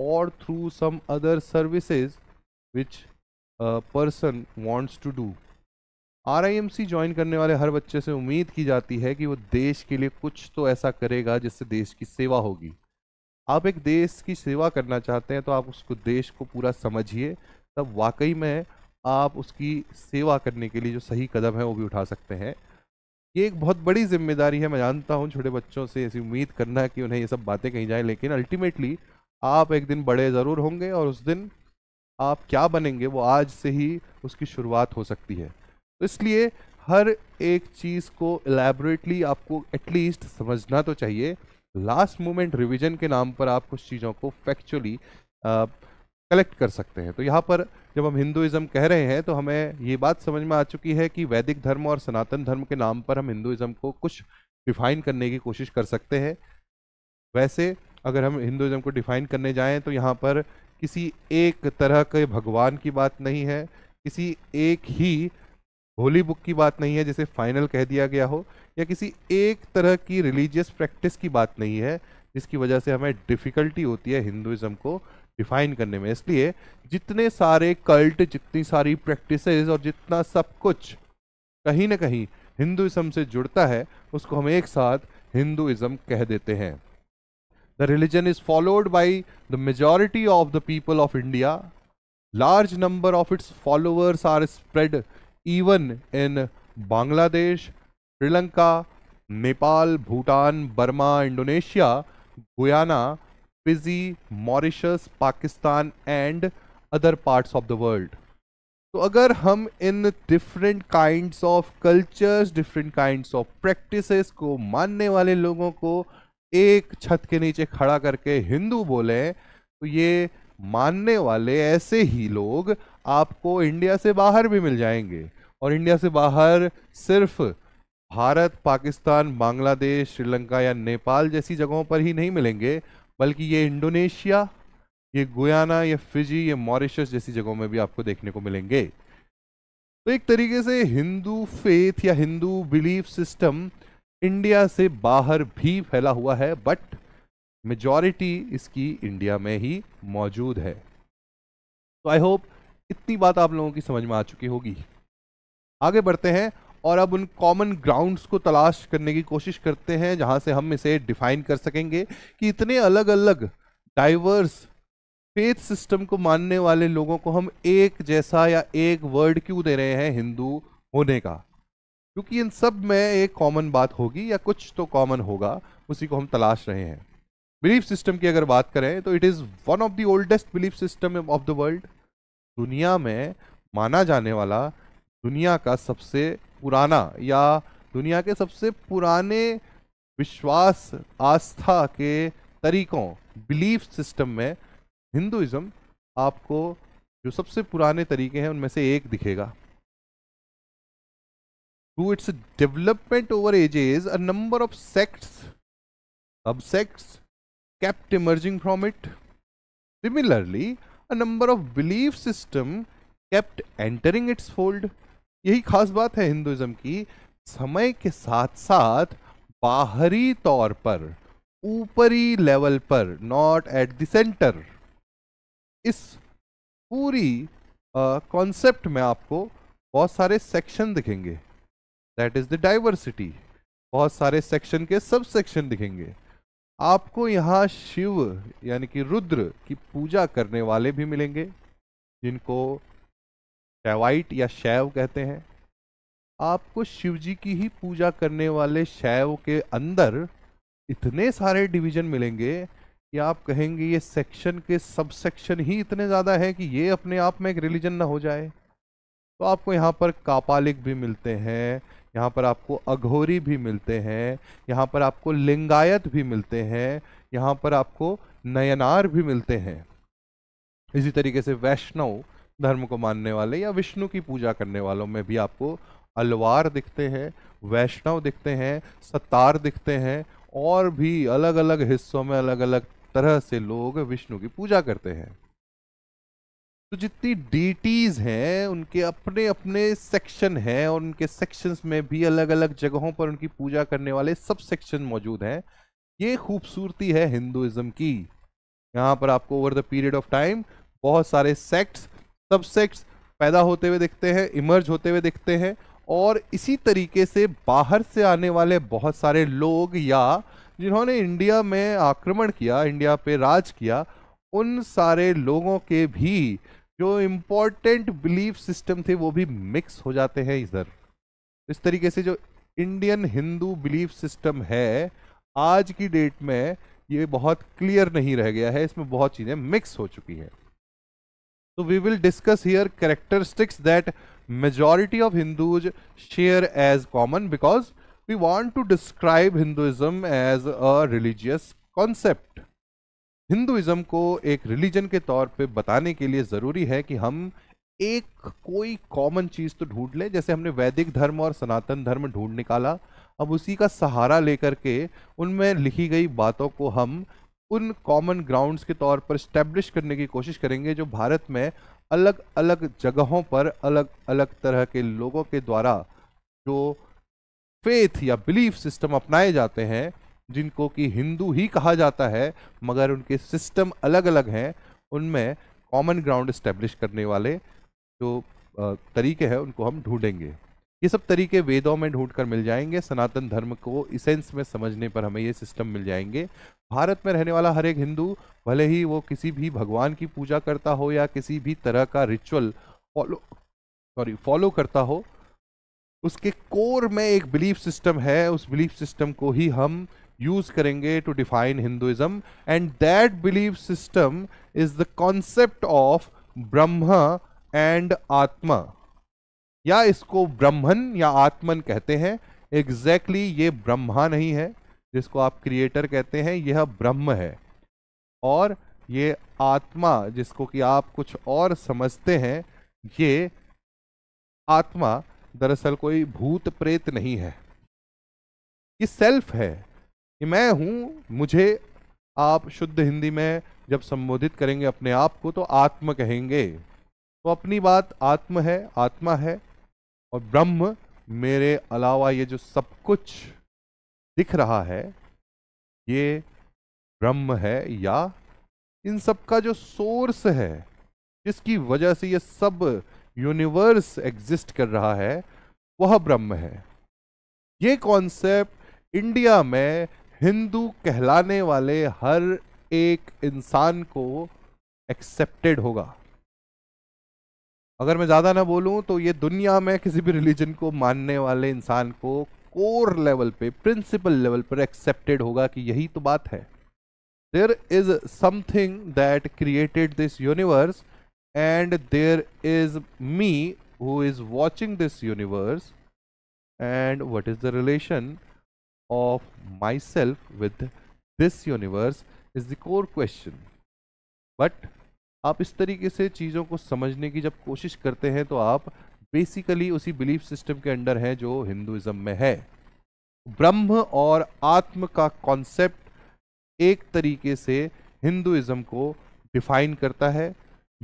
or through some other services which a person wants to do R I M C join करने वाले हर बच्चे से उम्मीद की जाती है कि वो देश के लिए कुछ तो ऐसा करेगा जिससे देश की सेवा होगी आप एक देश की सेवा करना चाहते हैं तो आप उसको देश को पूरा समझिए तब वाकई में आप उसकी सेवा करने के लिए जो सही कदम है वो भी उठा सकते हैं ये एक बहुत बड़ी जिम्मेदारी है मैं जानता हूँ छोटे बच्चों से ऐसी उम्मीद करना कि उन्हें ये सब बातें कही जाएँ लेकिन अल्टीमेटली आप एक दिन बड़े ज़रूर होंगे और उस दिन आप क्या बनेंगे वो आज से ही उसकी शुरुआत हो सकती है तो इसलिए हर एक चीज़ को एलेबरेटली आपको एटलीस्ट समझना तो चाहिए लास्ट मोमेंट रिवीजन के नाम पर आप कुछ चीज़ों को फैक्चुअली कलेक्ट कर सकते हैं तो यहाँ पर जब हम हिंदुज़म कह रहे हैं तो हमें ये बात समझ में आ चुकी है कि वैदिक धर्म और सनातन धर्म के नाम पर हम हिंदुज़म को कुछ डिफाइन करने की कोशिश कर सकते हैं वैसे अगर हम हिंदुज़म को डिफ़ाइन करने जाएं तो यहाँ पर किसी एक तरह के भगवान की बात नहीं है किसी एक ही होली बुक की बात नहीं है जिसे फाइनल कह दिया गया हो या किसी एक तरह की रिलीजियस प्रैक्टिस की बात नहीं है जिसकी वजह से हमें डिफ़िकल्टी होती है हिंदुज़म को डिफाइन करने में इसलिए जितने सारे कल्ट जितनी सारी प्रैक्टिस और जितना सब कुछ कहीं ना कहीं हिंदुज़म से जुड़ता है उसको हम एक साथ हिंदुज़म कह देते हैं The religion is followed by the majority of the people of India. Large number of its followers are spread even in Bangladesh, Sri Lanka, Nepal, Bhutan, Burma, Indonesia, Guyana, Fiji, Mauritius, Pakistan and other parts of the world. तो अगर हम इन different kinds of cultures different kinds of practices को मानने वाले लोगों को एक छत के नीचे खड़ा करके हिंदू बोले तो ये मानने वाले ऐसे ही लोग आपको इंडिया से बाहर भी मिल जाएंगे और इंडिया से बाहर सिर्फ भारत पाकिस्तान बांग्लादेश श्रीलंका या नेपाल जैसी जगहों पर ही नहीं मिलेंगे बल्कि ये इंडोनेशिया ये गुयाना ये फिजी ये मॉरिशस जैसी जगहों में भी आपको देखने को मिलेंगे तो एक तरीके से हिंदू फेथ या हिंदू बिलीफ सिस्टम इंडिया से बाहर भी फैला हुआ है बट मेजॉरिटी इसकी इंडिया में ही मौजूद है तो आई होप इतनी बात आप लोगों की समझ में आ चुकी होगी आगे बढ़ते हैं और अब उन कॉमन ग्राउंड्स को तलाश करने की कोशिश करते हैं जहां से हम इसे डिफाइन कर सकेंगे कि इतने अलग अलग डाइवर्स फेथ सिस्टम को मानने वाले लोगों को हम एक जैसा या एक वर्ड क्यों दे रहे हैं हिंदू होने का क्योंकि इन सब में एक कॉमन बात होगी या कुछ तो कॉमन होगा उसी को हम तलाश रहे हैं बिलीफ सिस्टम की अगर बात करें तो it is one of the oldest belief system of the world दुनिया में माना जाने वाला दुनिया का सबसे पुराना या दुनिया के सबसे पुराने विश्वास आस्था के तरीकों बिलीफ सिस्टम में हिंदुज़म आपको जो सबसे पुराने तरीके हैं उनमें से एक दिखेगा through its development over ages, a number of sects, subsects, kept emerging from it. Similarly, a number of belief system kept entering its fold. यही खास बात है हिंदुज़म की समय के साथ साथ बाहरी तौर पर ऊपरी लेवल पर नॉट एट द सेंटर इस पूरी कॉन्सेप्ट में आपको बहुत सारे सेक्शन दिखेंगे दैट इज द डाइवर्सिटी बहुत सारे सेक्शन के सब सेक्शन दिखेंगे आपको यहाँ शिव यानी कि रुद्र की पूजा करने वाले भी मिलेंगे जिनको शैवाइट या शैव कहते हैं आपको शिव जी की ही पूजा करने वाले शैव के अंदर इतने सारे डिवीजन मिलेंगे कि आप कहेंगे ये सेक्शन के सब सेक्शन ही इतने ज़्यादा हैं कि ये अपने आप में एक रिलीजन ना हो जाए तो आपको यहाँ पर कापालिक भी मिलते हैं यहाँ पर आपको अघोरी भी मिलते हैं यहाँ पर आपको लिंगायत भी मिलते हैं यहाँ पर आपको नयनार भी मिलते हैं इसी तरीके से वैष्णव धर्म को मानने वाले या विष्णु की पूजा करने वालों में भी आपको अलवार दिखते हैं वैष्णव दिखते हैं सतार दिखते हैं और भी अलग अलग हिस्सों में अलग अलग तरह से लोग विष्णु की पूजा करते हैं तो जितनी डीटीज हैं उनके अपने अपने सेक्शन हैं और उनके सेक्शंस में भी अलग अलग जगहों पर उनकी पूजा करने वाले सब सेक्शन मौजूद हैं ये खूबसूरती है हिंदुज़म की यहाँ पर आपको over the period of time बहुत सारे सेक्ट्स सब सेक्ट्स पैदा होते हुए दिखते हैं इमर्ज होते हुए दिखते हैं और इसी तरीके से बाहर से आने वाले बहुत सारे लोग या जिन्होंने इंडिया में आक्रमण किया इंडिया पे राज किया उन सारे लोगों के भी जो इम्पोर्टेंट बिलीफ सिस्टम थे वो भी मिक्स हो जाते हैं इधर इस तरीके से जो इंडियन हिंदू बिलीफ सिस्टम है आज की डेट में ये बहुत क्लियर नहीं रह गया है इसमें बहुत चीज़ें मिक्स हो चुकी हैं तो we will discuss here characteristics that majority of Hindus share as common because we want to describe Hinduism as a religious concept Hinduism को एक रिलीजन के तौर पे बताने के लिए ज़रूरी है कि हम एक कोई कॉमन चीज़ तो ढूंढ लें जैसे हमने वैदिक धर्म और सनातन धर्म ढूंढ निकाला अब उसी का सहारा लेकर के उनमें लिखी गई बातों को हम उन कॉमन ग्राउंड्स के तौर पर स्टैब्लिश करने की कोशिश करेंगे जो भारत में अलग अलग जगहों पर अलग अलग तरह के लोगों के द्वारा जो फेथ या बिलीफ सिस्टम अपनाए जाते हैं जिनको कि हिंदू ही कहा जाता है मगर उनके सिस्टम अलग अलग हैं उनमें कॉमन ग्राउंड इस्टेब्लिश करने वाले जो तरीके हैं उनको हम ढूंढेंगे ये सब तरीके वेदों में ढूंढ कर मिल जाएंगे सनातन धर्म को इसेंस में समझने पर हमें ये सिस्टम मिल जाएंगे भारत में रहने वाला हर एक हिंदू भले ही वो किसी भी भगवान की पूजा करता हो या किसी भी तरह का रिचुअल फॉलो सॉरी फॉलो करता हो उसके कोर में एक बिलीफ सिस्टम है उस बिलीफ सिस्टम को ही हम यूज करेंगे to define Hinduism and that believe system is the concept of Brahma and atma या इसको ब्रह्मन या आत्मन कहते हैं एग्जैक्टली exactly ये ब्रह्मा नहीं है जिसको आप क्रिएटर कहते हैं यह ब्रह्म है और ये आत्मा जिसको कि आप कुछ और समझते हैं ये आत्मा दरअसल कोई भूत प्रेत नहीं है ये सेल्फ है कि मैं हूँ मुझे आप शुद्ध हिंदी में जब संबोधित करेंगे अपने आप को तो आत्म कहेंगे तो अपनी बात आत्म है आत्मा है और ब्रह्म मेरे अलावा ये जो सब कुछ दिख रहा है ये ब्रह्म है या इन सब का जो सोर्स है जिसकी वजह से ये सब यूनिवर्स एग्जिस्ट कर रहा है वह ब्रह्म है ये कॉन्सेप्ट इंडिया में हिंदू कहलाने वाले हर एक इंसान को एक्सेप्टेड होगा अगर मैं ज़्यादा ना बोलूँ तो ये दुनिया में किसी भी रिलीजन को मानने वाले इंसान को कोर लेवल पे प्रिंसिपल लेवल पर एक्सेप्टेड होगा कि यही तो बात है there is something that created this universe and there is me who is watching this universe and what is the relation of myself with this universe is the core question. But आप इस तरीके से चीज़ों को समझने की जब कोशिश करते हैं तो आप बेसिकली उसी बिलीफ सिस्टम के अंडर हैं जो हिंदुज़म में है ब्रह्म और आत्म का कॉन्सेप्ट एक तरीके से हिंदुज़म को डिफाइन करता है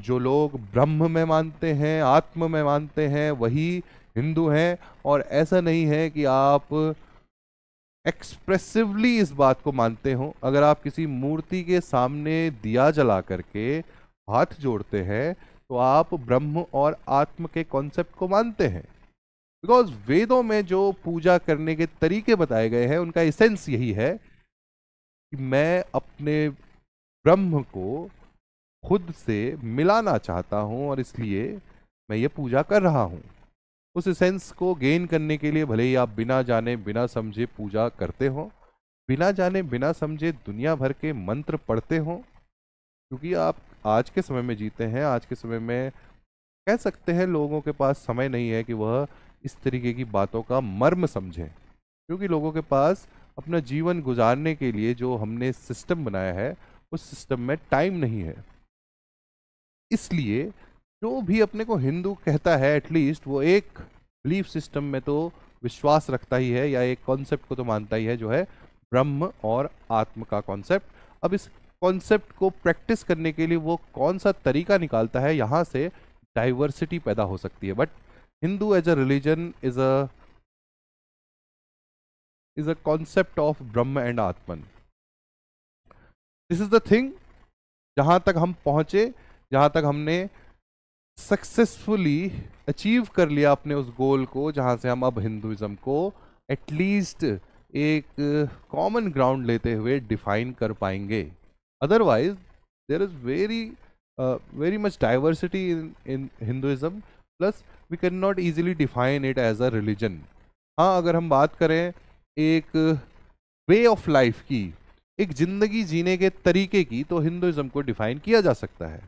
जो लोग ब्रह्म में मानते हैं आत्म में मानते हैं वही हिंदू हैं और ऐसा नहीं है कि आप एक्सप्रेसिवली इस बात को मानते हो अगर आप किसी मूर्ति के सामने दिया जला करके हाथ जोड़ते हैं तो आप ब्रह्म और आत्म के कॉन्सेप्ट को मानते हैं बिकॉज वेदों में जो पूजा करने के तरीके बताए गए हैं उनका एसेंस यही है कि मैं अपने ब्रह्म को खुद से मिलाना चाहता हूँ और इसलिए मैं ये पूजा कर रहा हूँ उस सेंस को गेन करने के लिए भले ही आप बिना जाने बिना समझे पूजा करते हो बिना जाने बिना समझे दुनिया भर के मंत्र पढ़ते हो क्योंकि आप आज के समय में जीते हैं आज के समय में कह सकते हैं लोगों के पास समय नहीं है कि वह इस तरीके की बातों का मर्म समझें क्योंकि लोगों के पास अपना जीवन गुजारने के लिए जो हमने सिस्टम बनाया है उस सिस्टम में टाइम नहीं है इसलिए जो भी अपने को हिंदू कहता है एटलीस्ट वो एक बिलीफ सिस्टम में तो विश्वास रखता ही है या एक कॉन्सेप्ट को तो मानता ही है जो है ब्रह्म और आत्म का कॉन्सेप्ट अब इस कॉन्सेप्ट को प्रैक्टिस करने के लिए वो कौन सा तरीका निकालता है यहाँ से डाइवर्सिटी पैदा हो सकती है but Hindu as a religion is a is a concept of Brahma and atman this is the thing जहाँ तक हम पहुँचे जहाँ तक हमने सक्सेसफुली अचीव कर लिया अपने उस गोल को जहाँ से हम अब हिंदुज़म को एटलीस्ट एक कॉमन ग्राउंड लेते हुए डिफाइन कर पाएंगे otherwise there is very very much diversity in in Hinduism plus we can not easily define it as a religion हाँ अगर हम बात करें एक वे ऑफ लाइफ की एक ज़िंदगी जीने के तरीके की तो हिंदुज़म को डिफ़ाइन किया जा सकता है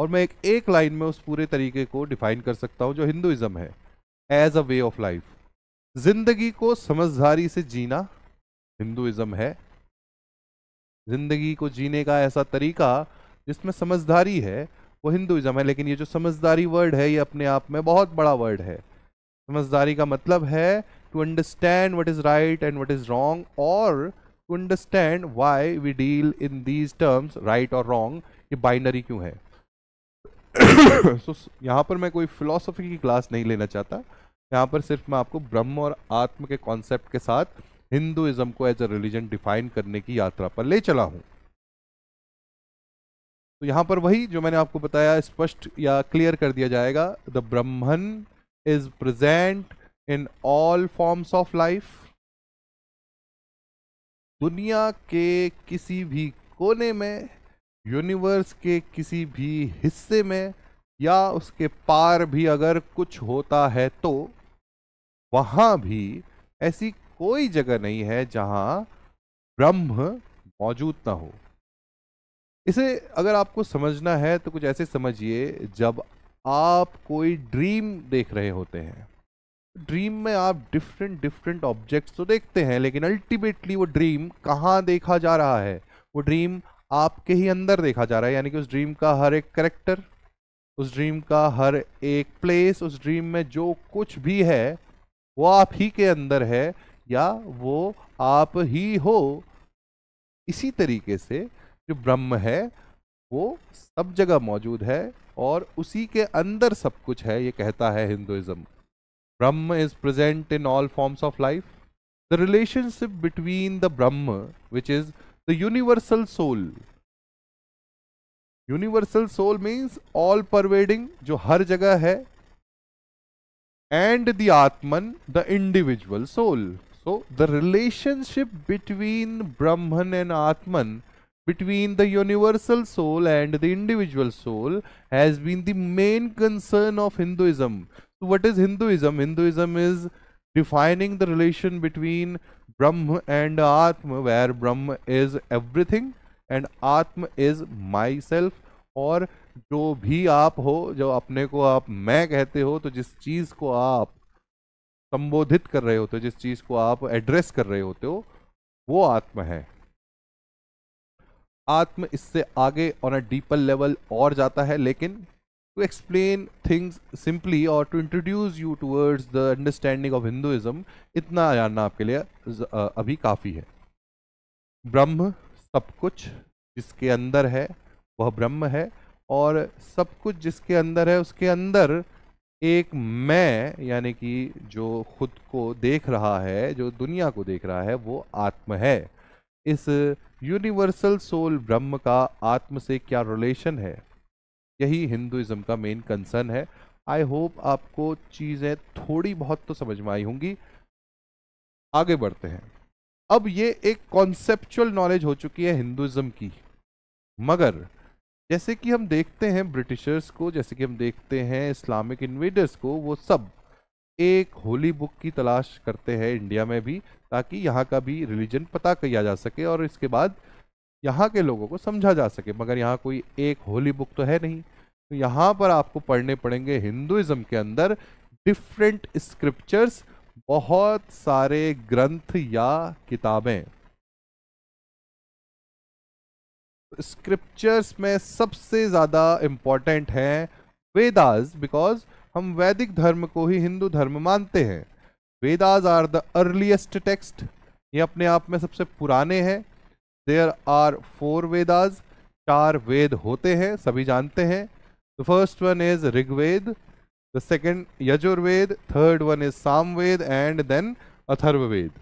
और मैं एक एक लाइन में उस पूरे तरीके को डिफाइन कर सकता हूँ जो हिंदुज़म है as a way of life जिंदगी को समझदारी से जीना हिंदुज़म है जिंदगी को जीने का ऐसा तरीका जिसमें समझदारी है वो हिंदुज़म है लेकिन ये जो समझदारी वर्ड है ये अपने आप में बहुत बड़ा वर्ड है समझदारी का मतलब है to understand what is right and what is wrong और to understand why we deal in these terms right और रॉन्ग ये बाइनरी क्यों है so, यहाँ पर मैं कोई फिलोसफी की क्लास नहीं लेना चाहता यहाँ पर सिर्फ मैं आपको ब्रह्म और आत्म के कॉन्सेप्ट के साथ हिंदुज़म को एज अ रिलीजन डिफाइन करने की यात्रा पर ले चला हूँ तो यहाँ पर वही जो मैंने आपको बताया स्पष्ट या क्लियर कर दिया जाएगा the Brahman is present in all forms of life दुनिया के किसी भी कोने में यूनिवर्स के किसी भी हिस्से में या उसके पार भी अगर कुछ होता है तो वहाँ भी ऐसी कोई जगह नहीं है जहाँ ब्रह्म मौजूद ना हो इसे अगर आपको समझना है तो कुछ ऐसे समझिए जब आप कोई ड्रीम देख रहे होते हैं ड्रीम में आप डिफरेंट डिफरेंट ऑब्जेक्ट्स तो देखते हैं लेकिन अल्टीमेटली वो ड्रीम कहाँ देखा जा रहा है वो ड्रीम आपके ही अंदर देखा जा रहा है यानी कि उस ड्रीम का हर एक करेक्टर उस ड्रीम का हर एक प्लेस उस ड्रीम में जो कुछ भी है वो आप ही के अंदर है या वो आप ही हो इसी तरीके से जो ब्रह्म है वो सब जगह मौजूद है और उसी के अंदर सब कुछ है ये कहता है Hinduism Brahma is present in all forms of life the relationship between the Brahma which is the universal soul universal soul means all pervading जो हर जगह and the atman the individual soul so the relationship between brahman and atman between the universal soul and the individual soul has been the main concern of hinduism so what is hinduism hinduism is defining the relation between Brahma and atma where Brahma is everything and atma is my self और जो भी आप हो जो अपने को आप मैं कहते हो तो जिस चीज़ को आप संबोधित कर रहे होते हो जिस चीज़ को आप एड्रेस कर रहे होते हो वो आत्म है आत्म इससे आगे ऑन अ डीपर लेवल और जाता है लेकिन to explain things simply or to introduce you towards the understanding of Hinduism, इतना जानना आपके लिए अभी काफ़ी है ब्रह्म सब कुछ जिसके अंदर है वह ब्रह्म है और सब कुछ जिसके अंदर है उसके अंदर एक मैं यानी कि जो खुद को देख रहा है जो दुनिया को देख रहा है वो आत्म है इस यूनिवर्सल सोल ब्रह्म का आत्म से क्या रिलेशन है यही हिंदुज़म का मेन कंसर्न है आई होप आपको चीज़ें थोड़ी बहुत तो समझ में आई होंगी आगे बढ़ते हैं अब ये एक कॉन्सेप्चुअल नॉलेज हो चुकी है हिंदुज़म की मगर जैसे कि हम देखते हैं ब्रिटिशर्स को जैसे कि हम देखते हैं इस्लामिक इन्वेडर्स को वो सब एक होली बुक की तलाश करते हैं इंडिया में भी ताकि यहाँ का भी रिलीजन पता किया जा सके और इसके बाद यहाँ के लोगों को समझा जा सके मगर यहाँ कोई एक होली बुक तो है नहीं तो यहाँ पर आपको पढ़ने पड़ेंगे हिंदुज़म के अंदर डिफरेंट स्क्रिप्चर्स बहुत सारे ग्रंथ या किताबें स्क्रिप्चर्स में सबसे ज़्यादा इम्पॉर्टेंट हैं वेदास बिकॉज हम वैदिक धर्म को ही हिंदू धर्म मानते हैं Vedas are the earliest text ये अपने आप में सबसे पुराने हैं देयर आर फोर वेदाज चार वेद होते हैं सभी जानते हैं the first one is Rigveda the second Yajurveda third one is Samaveda and then Atharvaveda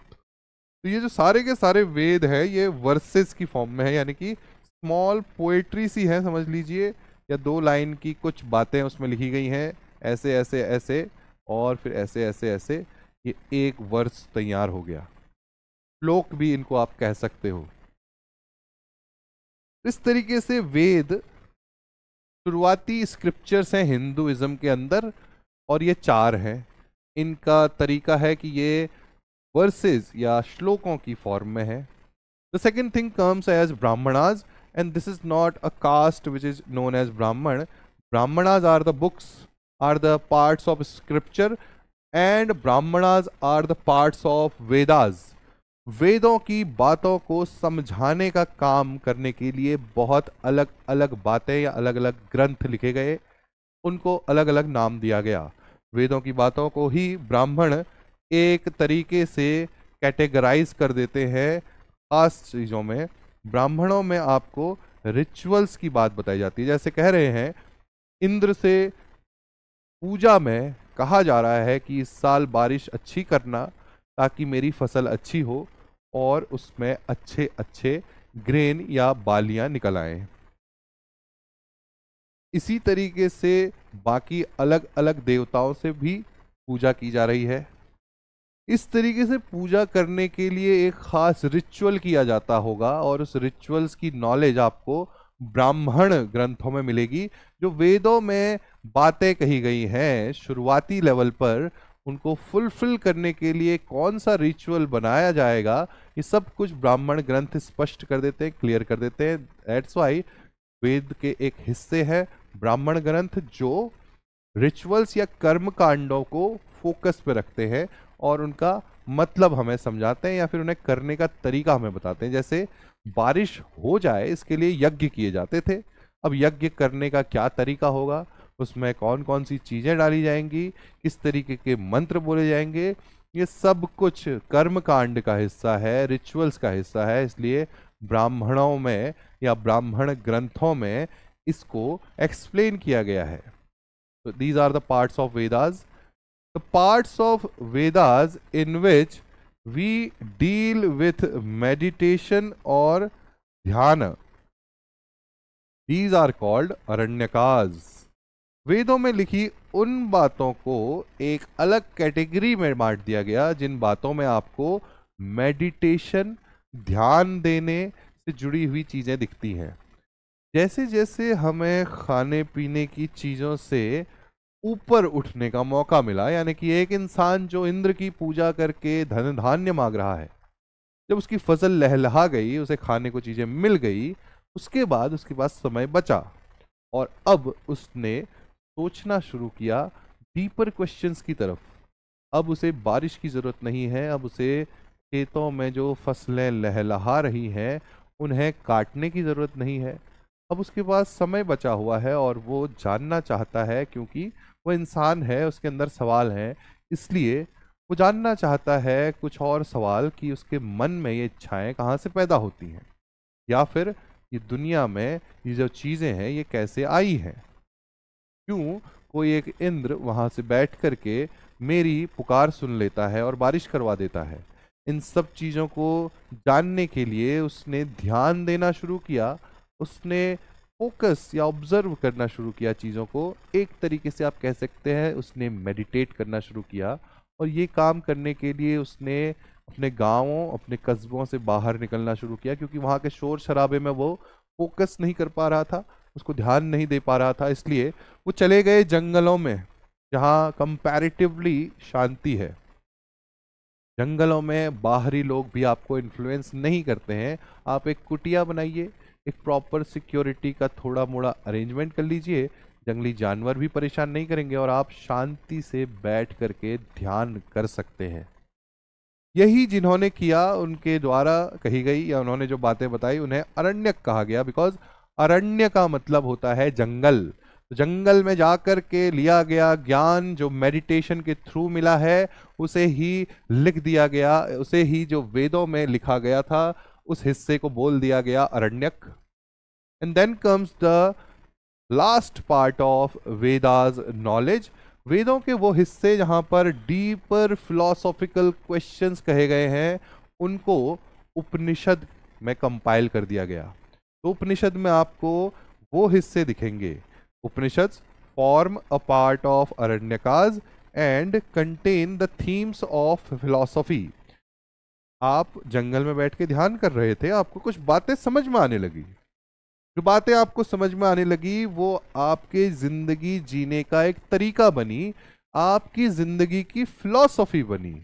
तो ये जो सारे के सारे वेद हैं ये वर्सेस की फॉर्म में है यानी कि स्मॉल पोएट्री सी है समझ लीजिए या दो लाइन की कुछ बातें उसमें लिखी गई हैं ऐसे ऐसे ऐसे और फिर ऐसे ऐसे ऐसे ये एक वर्ष तैयार हो गया श्लोक भी इनको आप कह सकते हो इस तरीके से वेद शुरुआती स्क्रिप्चर्स हैं हिंदुज़म के अंदर और ये चार हैं इनका तरीका है कि ये वर्सेस या श्लोकों की फॉर्म में है the second thing comes as Brahmanas and this is not a caste which is known as Brahman Brahmanas are the books are the parts of scripture and Brahmanas are the parts of Vedas वेदों की बातों को समझाने का काम करने के लिए बहुत अलग अलग बातें या अलग अलग ग्रंथ लिखे गए उनको अलग अलग नाम दिया गया वेदों की बातों को ही ब्राह्मण एक तरीके से कैटेगराइज कर देते हैं खास चीज़ों में ब्राह्मणों में आपको रिचुअल्स की बात बताई जाती है जैसे कह रहे हैं इंद्र से पूजा में कहा जा रहा है कि इस साल बारिश अच्छी करना ताकि मेरी फसल अच्छी हो और उसमें अच्छे अच्छे ग्रेन या बालियां निकल आए इसी तरीके से बाकी अलग अलग देवताओं से भी पूजा की जा रही है इस तरीके से पूजा करने के लिए एक खास रिचुअल किया जाता होगा और उस रिचुअल्स की नॉलेज आपको ब्राह्मण ग्रंथों में मिलेगी जो वेदों में बातें कही गई हैं शुरुआती लेवल पर उनको फुलफिल करने के लिए कौन सा रिचुअल बनाया जाएगा ये सब कुछ ब्राह्मण ग्रंथ स्पष्ट कर देते हैं क्लियर कर देते हैं दैट्स वाई वेद के एक हिस्से हैं ब्राह्मण ग्रंथ जो रिचुअल्स या कर्म कांडों को फोकस पे रखते हैं और उनका मतलब हमें समझाते हैं या फिर उन्हें करने का तरीका हमें बताते हैं जैसे बारिश हो जाए इसके लिए यज्ञ किए जाते थे अब यज्ञ करने का क्या तरीका होगा उसमें कौन कौन सी चीज़ें डाली जाएंगी किस तरीके के मंत्र बोले जाएंगे ये सब कुछ कर्म कांड का हिस्सा है रिचुअल्स का हिस्सा है इसलिए ब्राह्मणों में या ब्राह्मण ग्रंथों में इसको एक्सप्लेन किया गया है तो these are the parts of Vedas the parts of Vedas in which we deal with meditation और ध्यान दीज आर कॉल्ड अरण्यकाज वेदों में लिखी उन बातों को एक अलग कैटेगरी में बांट दिया गया जिन बातों में आपको मेडिटेशन ध्यान देने से जुड़ी हुई चीज़ें दिखती हैं जैसे जैसे हमें खाने पीने की चीज़ों से ऊपर उठने का मौका मिला यानी कि एक इंसान जो इंद्र की पूजा करके धन धान्य मांग रहा है जब उसकी फसल लहलहा गई उसे खाने को चीज़ें मिल गई उसके बाद उसके पास समय बचा और अब उसने सोचना शुरू किया डीपर क्वेश्चंस की तरफ अब उसे बारिश की ज़रूरत नहीं है अब उसे खेतों में जो फसलें लहलहा रही हैं उन्हें काटने की ज़रूरत नहीं है अब उसके पास समय बचा हुआ है और वो जानना चाहता है क्योंकि वो इंसान है उसके अंदर सवाल हैं इसलिए वो जानना चाहता है कुछ और सवाल कि उसके मन में ये इच्छाएं कहाँ से पैदा होती हैं या फिर ये दुनिया में ये जो चीज़ें हैं ये कैसे आई हैं क्यों कोई एक इंद्र वहाँ से बैठ करके मेरी पुकार सुन लेता है और बारिश करवा देता है इन सब चीज़ों को जानने के लिए उसने ध्यान देना शुरू किया उसने फोकस या ऑब्जर्व करना शुरू किया चीज़ों को एक तरीके से आप कह सकते हैं उसने मेडिटेट करना शुरू किया और ये काम करने के लिए उसने अपने गांवों अपने कस्बों से बाहर निकलना शुरू किया क्योंकि वहाँ के शोर शराबे में वो फोकस नहीं कर पा रहा था उसको ध्यान नहीं दे पा रहा था इसलिए वो चले गए जंगलों में जहाँ कंपैरेटिवली शांति है जंगलों में बाहरी लोग भी आपको इन्फ्लुएंस नहीं करते हैं आप एक कुटिया बनाइए एक प्रॉपर सिक्योरिटी का थोड़ा मोड़ा अरेंजमेंट कर लीजिए जंगली जानवर भी परेशान नहीं करेंगे और आप शांति से बैठ करके ध्यान कर सकते हैं यही जिन्होंने किया उनके द्वारा कही गई या उन्होंने जो बातें बताई उन्हें अरण्यक कहा गया बिकॉज अरण्य का मतलब होता है जंगल जंगल में जाकर के लिया गया ज्ञान जो मेडिटेशन के थ्रू मिला है उसे ही लिख दिया गया उसे ही जो वेदों में लिखा गया था उस हिस्से को बोल दिया गया Aranyaka and then comes the last part of Vedas knowledge वेदों के वो हिस्से जहाँ पर डीपर फिलोसॉफिकल क्वेश्चंस कहे गए हैं उनको उपनिषद में कंपाइल कर दिया गया तो उपनिषद में आपको वो हिस्से दिखेंगे Upanishad form a part of Aranyakas and contain the themes of philosophy आप जंगल में बैठ के ध्यान कर रहे थे आपको कुछ बातें समझ में आने लगी जो बातें आपको समझ में आने लगी वो आपके ज़िंदगी जीने का एक तरीका बनी आपकी ज़िंदगी की फिलॉसफी बनी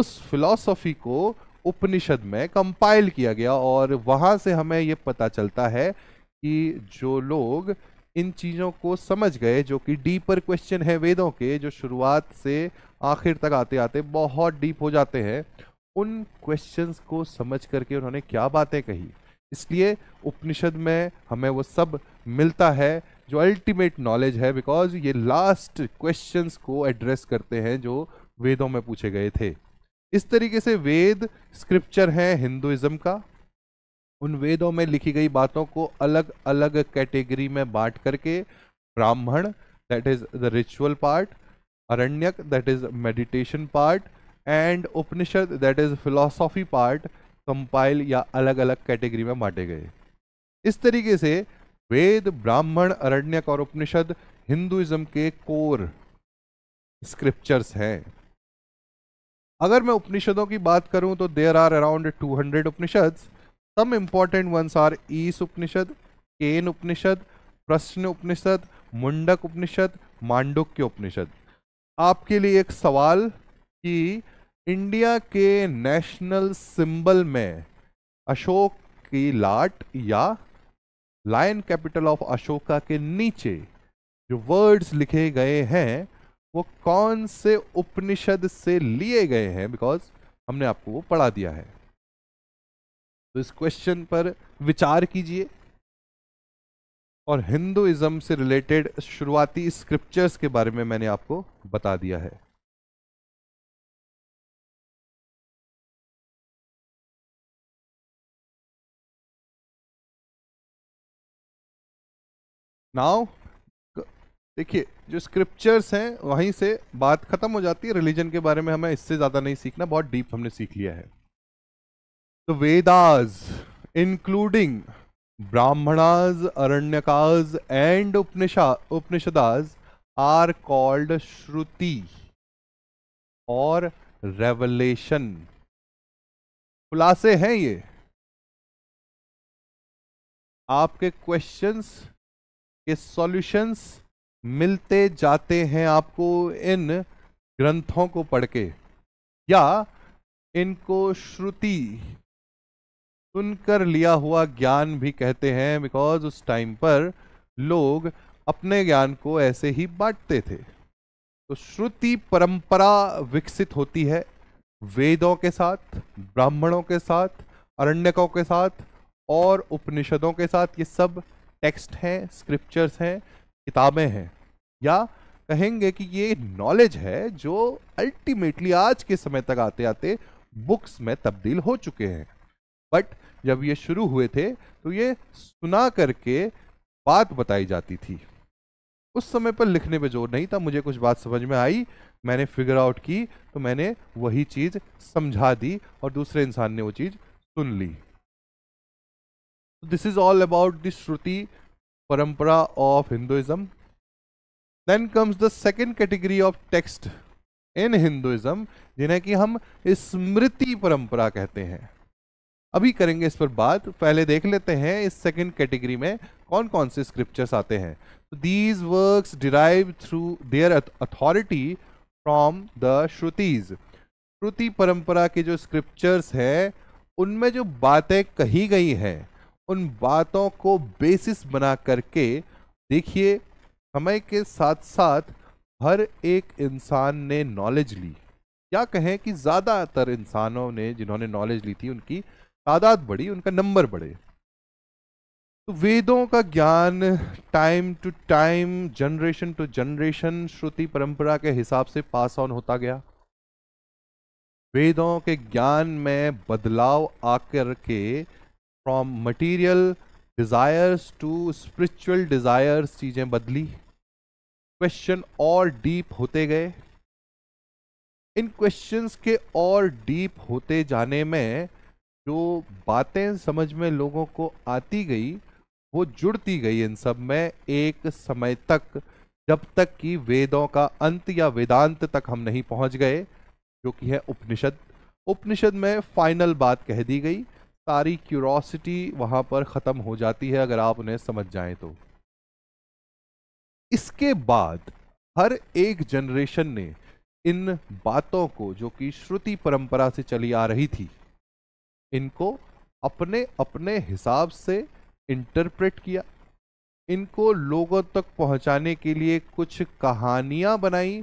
उस फिलॉसफी को उपनिषद में कंपाइल किया गया और वहाँ से हमें ये पता चलता है कि जो लोग इन चीज़ों को समझ गए जो कि डीपर क्वेश्चन है वेदों के जो शुरुआत से आखिर तक आते आते बहुत डीप हो जाते हैं उन क्वेश्चंस को समझ करके उन्होंने क्या बातें कही इसलिए उपनिषद में हमें वो सब मिलता है जो अल्टीमेट नॉलेज है बिकॉज ये लास्ट क्वेश्चंस को एड्रेस करते हैं जो वेदों में पूछे गए थे इस तरीके से वेद स्क्रिप्चर है हिंदुज़म का उन वेदों में लिखी गई बातों को अलग अलग कैटेगरी में बांट करके Brahmana that is the ritual part Aranyaka that is meditation part and Upanishad that is philosophy part compile या अलग अलग कैटेगरी में बांटे गए इस तरीके से वेद ब्राह्मण अरण्यक और उपनिषद हिंदुइज्म के कोर स्क्रिप्चर्स हैं अगर मैं उपनिषदों की बात करूं तो there are around 200 Upanishad some important ones are Isha Upanishad Kena Upanishad Prashna Upanishad Mundaka उपनिषद मांडुक्य उपनिषद आपके लिए एक सवाल कि इंडिया के नेशनल सिंबल में अशोक की लाट या लायन कैपिटल ऑफ अशोका के नीचे जो वर्ड्स लिखे गए हैं वो कौन से उपनिषद से लिए गए हैं बिकॉज हमने आपको वो पढ़ा दिया है तो इस क्वेश्चन पर विचार कीजिए और हिंदुइज्म से रिलेटेड शुरुआती स्क्रिप्चर्स के बारे में मैंने आपको बता दिया है नाउ देखिए जो स्क्रिप्चर्स हैं वहीं से बात ख़त्म हो जाती है रिलीजन के बारे में हमें इससे ज़्यादा नहीं सीखना बहुत डीप हमने सीख लिया है तो Vedas including Brahmanas Aranyakas and Upanisha Upanishads are called shruti और रेवलेशन खुलासे हैं ये आपके क्वेश्चंस के सॉल्यूशंस मिलते जाते हैं आपको इन ग्रंथों को पढ़ के या इनको श्रुति सुनकर लिया हुआ ज्ञान भी कहते हैं बिकॉज उस टाइम पर लोग अपने ज्ञान को ऐसे ही बांटते थे तो श्रुति परंपरा विकसित होती है वेदों के साथ ब्राह्मणों के साथ अरण्यकों के साथ और उपनिषदों के साथ ये सब टेक्स्ट हैं स्क्रिप्चर्स हैं किताबें हैं या कहेंगे कि ये नॉलेज है जो अल्टीमेटली आज के समय तक आते आते बुक्स में तब्दील हो चुके हैं बट जब ये शुरू हुए थे तो ये सुना करके बात बताई जाती थी उस समय पर लिखने पे जोर नहीं था मुझे कुछ बात समझ में आई मैंने फिगर आउट की तो मैंने वही चीज़ समझा दी और दूसरे इंसान ने वो चीज़ सुन ली this is all about the shruti parampara of Hinduism then comes the second category of text in Hinduism जिन्हें कि हम स्मृति परंपरा कहते हैं अभी करेंगे इस पर बात पहले देख लेते हैं इस सेकेंड कैटेगरी में कौन कौन से स्क्रिप्चर्स आते हैं these works derive through their authority from the shrutis shruti परंपरा के जो स्क्रिप्चर्स हैं उनमें जो बातें कही गई हैं उन बातों को बेसिस बना करके देखिए समय के साथ साथ हर एक इंसान ने नॉलेज ली या कहें कि ज़्यादातर इंसानों ने जिन्होंने नॉलेज ली थी उनकी तादाद बढ़ी उनका नंबर बढ़े तो वेदों का ज्ञान time to time generation to generation shruti परंपरा के हिसाब से पास ऑन होता गया वेदों के ज्ञान में बदलाव आकर के from material desires to spiritual desires चीज़ें बदली क्वेश्चन और डीप होते गए इन क्वेश्चंस के और डीप होते जाने में जो बातें समझ में लोगों को आती गई वो जुड़ती गई इन सब में एक समय तक जब तक कि वेदों का अंत या वेदांत तक हम नहीं पहुंच गए जो कि है उपनिषद उपनिषद में फाइनल बात कह दी गई सारी क्यूरोसिटी वहाँ पर ख़त्म हो जाती है अगर आप उन्हें समझ जाएं तो इसके बाद हर एक जनरेशन ने इन बातों को जो कि श्रुति परंपरा से चली आ रही थी इनको अपने अपने हिसाब से इंटरप्रेट किया इनको लोगों तक पहुंचाने के लिए कुछ कहानियां बनाई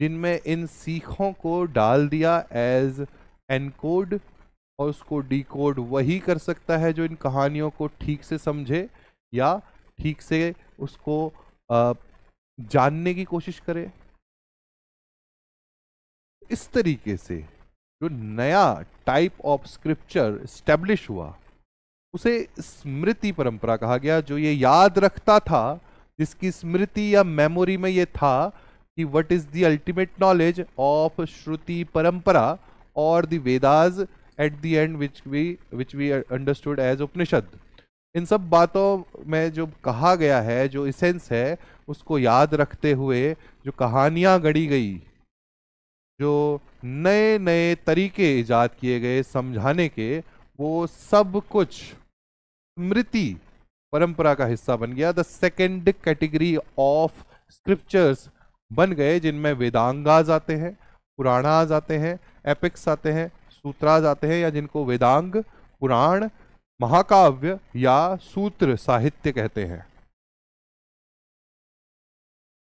जिनमें इन सीखों को डाल दिया एज एनकोड और उसको डिकोड वही कर सकता है जो इन कहानियों को ठीक से समझे या ठीक से उसको जानने की कोशिश करें इस तरीके से जो नया टाइप ऑफ स्क्रिप्चर स्टेब्लिश हुआ उसे स्मृति परंपरा कहा गया जो ये याद रखता था जिसकी स्मृति या मेमोरी में ये था कि what is the ultimate knowledge of shruti parampara और the Vedas at the end which we which we understood as Upanishad इन सब बातों में जो कहा गया है जो इसेंस है उसको याद रखते हुए जो कहानियाँ गढ़ी गई जो नए नए तरीके ईजाद किए गए समझाने के वो सब कुछ स्मृति परंपरा का हिस्सा बन गया the second category of scriptures बन गए जिनमें वेदांगाज आते हैं पुराणाज आते हैं एपिक्स आते हैं सूत्राज आते हैं या जिनको वेदांग पुराण महाकाव्य या सूत्र साहित्य कहते हैं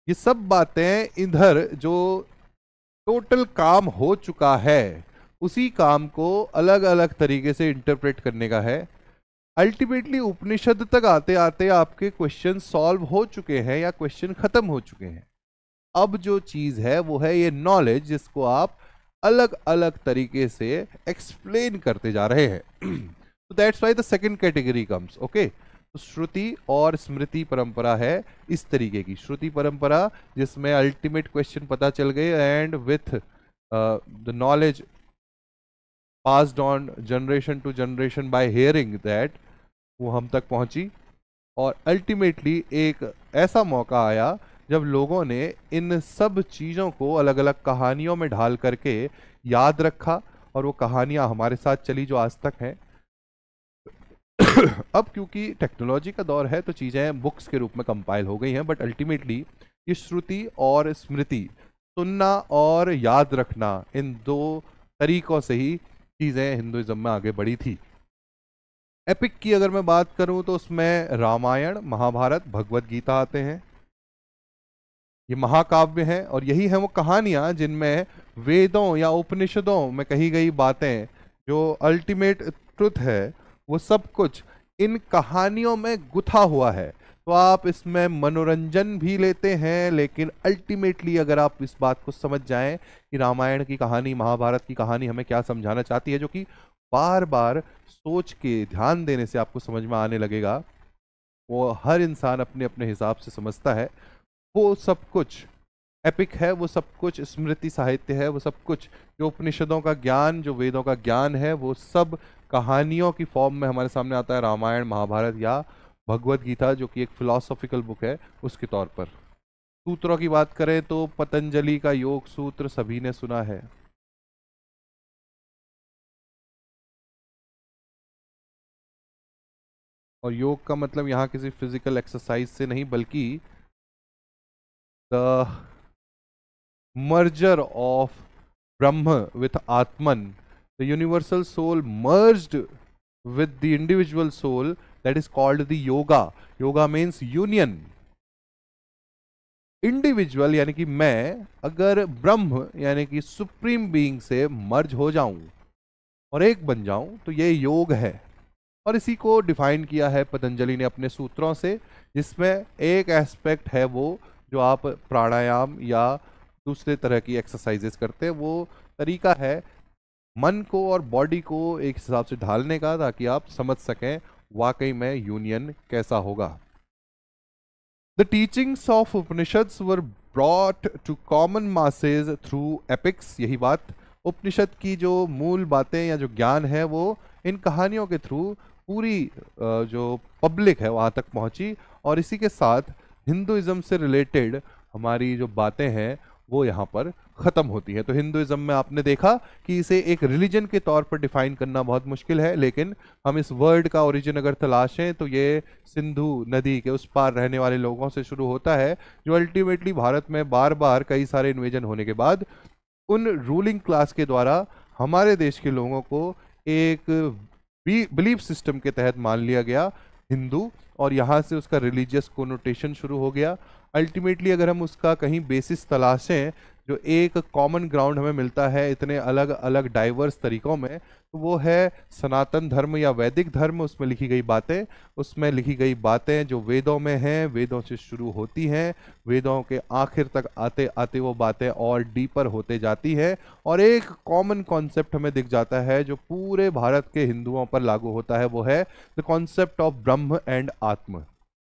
ये सब बातें इधर जो टोटल काम हो चुका है उसी काम को अलग अलग तरीके से इंटरप्रेट करने का है अल्टीमेटली उपनिषद तक आते आते आपके क्वेश्चन सॉल्व हो चुके हैं या क्वेश्चन खत्म हो चुके हैं अब जो चीज़ है वो है ये नॉलेज जिसको आप अलग अलग तरीके से एक्सप्लेन करते जा रहे हैं तो that's why the second category comes okay shruti और स्मृति परंपरा है इस तरीके की श्रुति परंपरा जिसमें अल्टीमेट क्वेश्चन पता चल गए and with the knowledge passed on generation to generation by hearing that वो हम तक पहुंची और अल्टीमेटली एक ऐसा मौका आया जब लोगों ने इन सब चीज़ों को अलग अलग कहानियों में ढाल करके याद रखा और वो कहानियाँ हमारे साथ चली जो आज तक हैं अब क्योंकि टेक्नोलॉजी का दौर है तो चीज़ें बुक्स के रूप में कंपाइल हो गई हैं बट अल्टीमेटली ये श्रुति और स्मृति सुनना और याद रखना इन दो तरीक़ों से ही चीज़ें हिंदुज़म में आगे बढ़ी थी एपिक की अगर मैं बात करूं तो उसमें रामायण महाभारत भगवत गीता आते हैं ये महाकाव्य हैं और यही हैं वो कहानियां जिनमें वेदों या उपनिषदों में कही गई बातें जो अल्टीमेट ट्रुथ है वो सब कुछ इन कहानियों में गुथा हुआ है तो आप इसमें मनोरंजन भी लेते हैं लेकिन अल्टीमेटली अगर आप इस बात को समझ जाएं कि रामायण की कहानी महाभारत की कहानी हमें क्या समझाना चाहती है जो कि बार बार सोच के ध्यान देने से आपको समझ में आने लगेगा वो हर इंसान अपने अपने हिसाब से समझता है वो सब कुछ एपिक है वो सब कुछ स्मृति साहित्य है वो सब कुछ जो उपनिषदों का ज्ञान जो वेदों का ज्ञान है वो सब कहानियों की फॉर्म में हमारे सामने आता है रामायण महाभारत या भगवत गीता जो कि एक फिलोसॉफिकल बुक है उसके तौर पर सूत्रों की बात करें तो पतंजलि का योग सूत्र सभी ने सुना है और योग का मतलब यहाँ किसी फिजिकल एक्सरसाइज से नहीं बल्कि the merger of Brahma with atman the universal soul merged with the individual soul that is called the yoga yoga means union individual यानी कि मैं अगर ब्रह्म यानी कि सुप्रीम बीइंग से मर्ज हो जाऊं और एक बन जाऊं तो ये योग है और इसी को डिफाइन किया है पतंजलि ने अपने सूत्रों से जिसमें एक एस्पेक्ट है वो जो आप प्राणायाम या दूसरे तरह की एक्सरसाइजेस करते हैं वो तरीका है मन को और बॉडी को एक हिसाब से ढालने का ताकि आप समझ सकें वाकई में यूनियन कैसा होगा the teachings of Upanishad were brought to common masses through epics यही बात उपनिषद की जो मूल बातें या जो ज्ञान है वो इन कहानियों के थ्रू पूरी जो पब्लिक है वहाँ तक पहुँची और इसी के साथ हिंदुज़म से रिलेटेड हमारी जो बातें हैं वो यहाँ पर ख़त्म होती है तो हिंदुज़म में आपने देखा कि इसे एक रिलीजन के तौर पर डिफ़ाइन करना बहुत मुश्किल है लेकिन हम इस वर्ड का ओरिजिन अगर तलाशें तो ये सिंधु नदी के उस पार रहने वाले लोगों से शुरू होता है जो अल्टीमेटली भारत में बार बार कई सारे इन्वेजन होने के बाद उन रूलिंग क्लास के द्वारा हमारे देश के लोगों को एक बिलीफ सिस्टम के तहत मान लिया गया हिंदू और यहाँ से उसका रिलीजियस कोनोटेशन शुरू हो गया अल्टीमेटली अगर हम उसका कहीं बेसिस तलाशें जो एक कॉमन ग्राउंड हमें मिलता है इतने अलग अलग डाइवर्स तरीक़ों में तो वो है सनातन धर्म या वैदिक धर्म उसमें लिखी गई बातें उसमें लिखी गई बातें जो वेदों में हैं वेदों से शुरू होती हैं वेदों के आखिर तक आते आते वो बातें और डीपर होते जाती है और एक कॉमन कॉन्सेप्ट हमें दिख जाता है जो पूरे भारत के हिंदुओं पर लागू होता है वो है the concept of Brahma and atma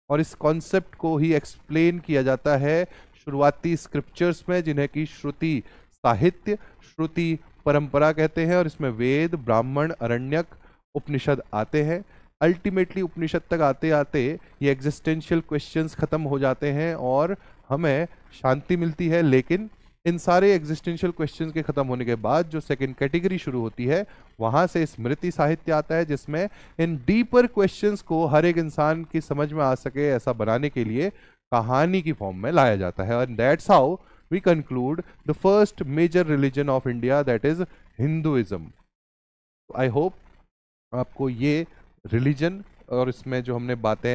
और इस कॉन्सेप्ट को ही एक्सप्लेन किया जाता है शुरुआती स्क्रिप्चर्स में जिन्हें कि श्रुति साहित्य श्रुति परंपरा कहते हैं और इसमें वेद ब्राह्मण अरण्यक उपनिषद आते हैं अल्टीमेटली उपनिषद तक आते आते ये एग्जिस्टेंशियल क्वेश्चंस ख़त्म हो जाते हैं और हमें शांति मिलती है लेकिन इन सारे एग्जिस्टेंशियल क्वेश्चन के खत्म होने के बाद जो सेकेंड कैटेगरी शुरू होती है वहां से स्मृति साहित्य आता है जिसमें इन डीपर क्वेश्चन को हर एक इंसान की समझ में आ सके ऐसा बनाने के लिए कहानी की फॉर्म में लाया जाता है and that's how we conclude the first major religion of India that is Hinduism I hope आपको ये रिलीजन और इसमें जो हमने बातें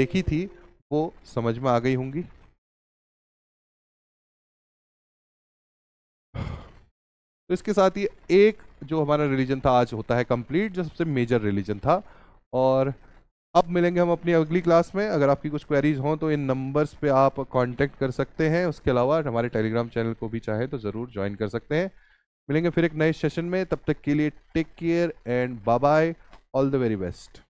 देखी थी वो समझ में आ गई होंगी तो इसके साथ ही एक जो हमारा रिलीजन था आज होता है कंप्लीट जो सबसे मेजर रिलीजन था और अब मिलेंगे हम अपनी अगली क्लास में अगर आपकी कुछ क्वेरीज हों तो इन नंबर्स पे आप कांटेक्ट कर सकते हैं उसके अलावा हमारे टेलीग्राम चैनल को भी चाहे तो ज़रूर ज्वाइन कर सकते हैं मिलेंगे फिर एक नए सेशन में तब तक के लिए take care and bye bye all the very best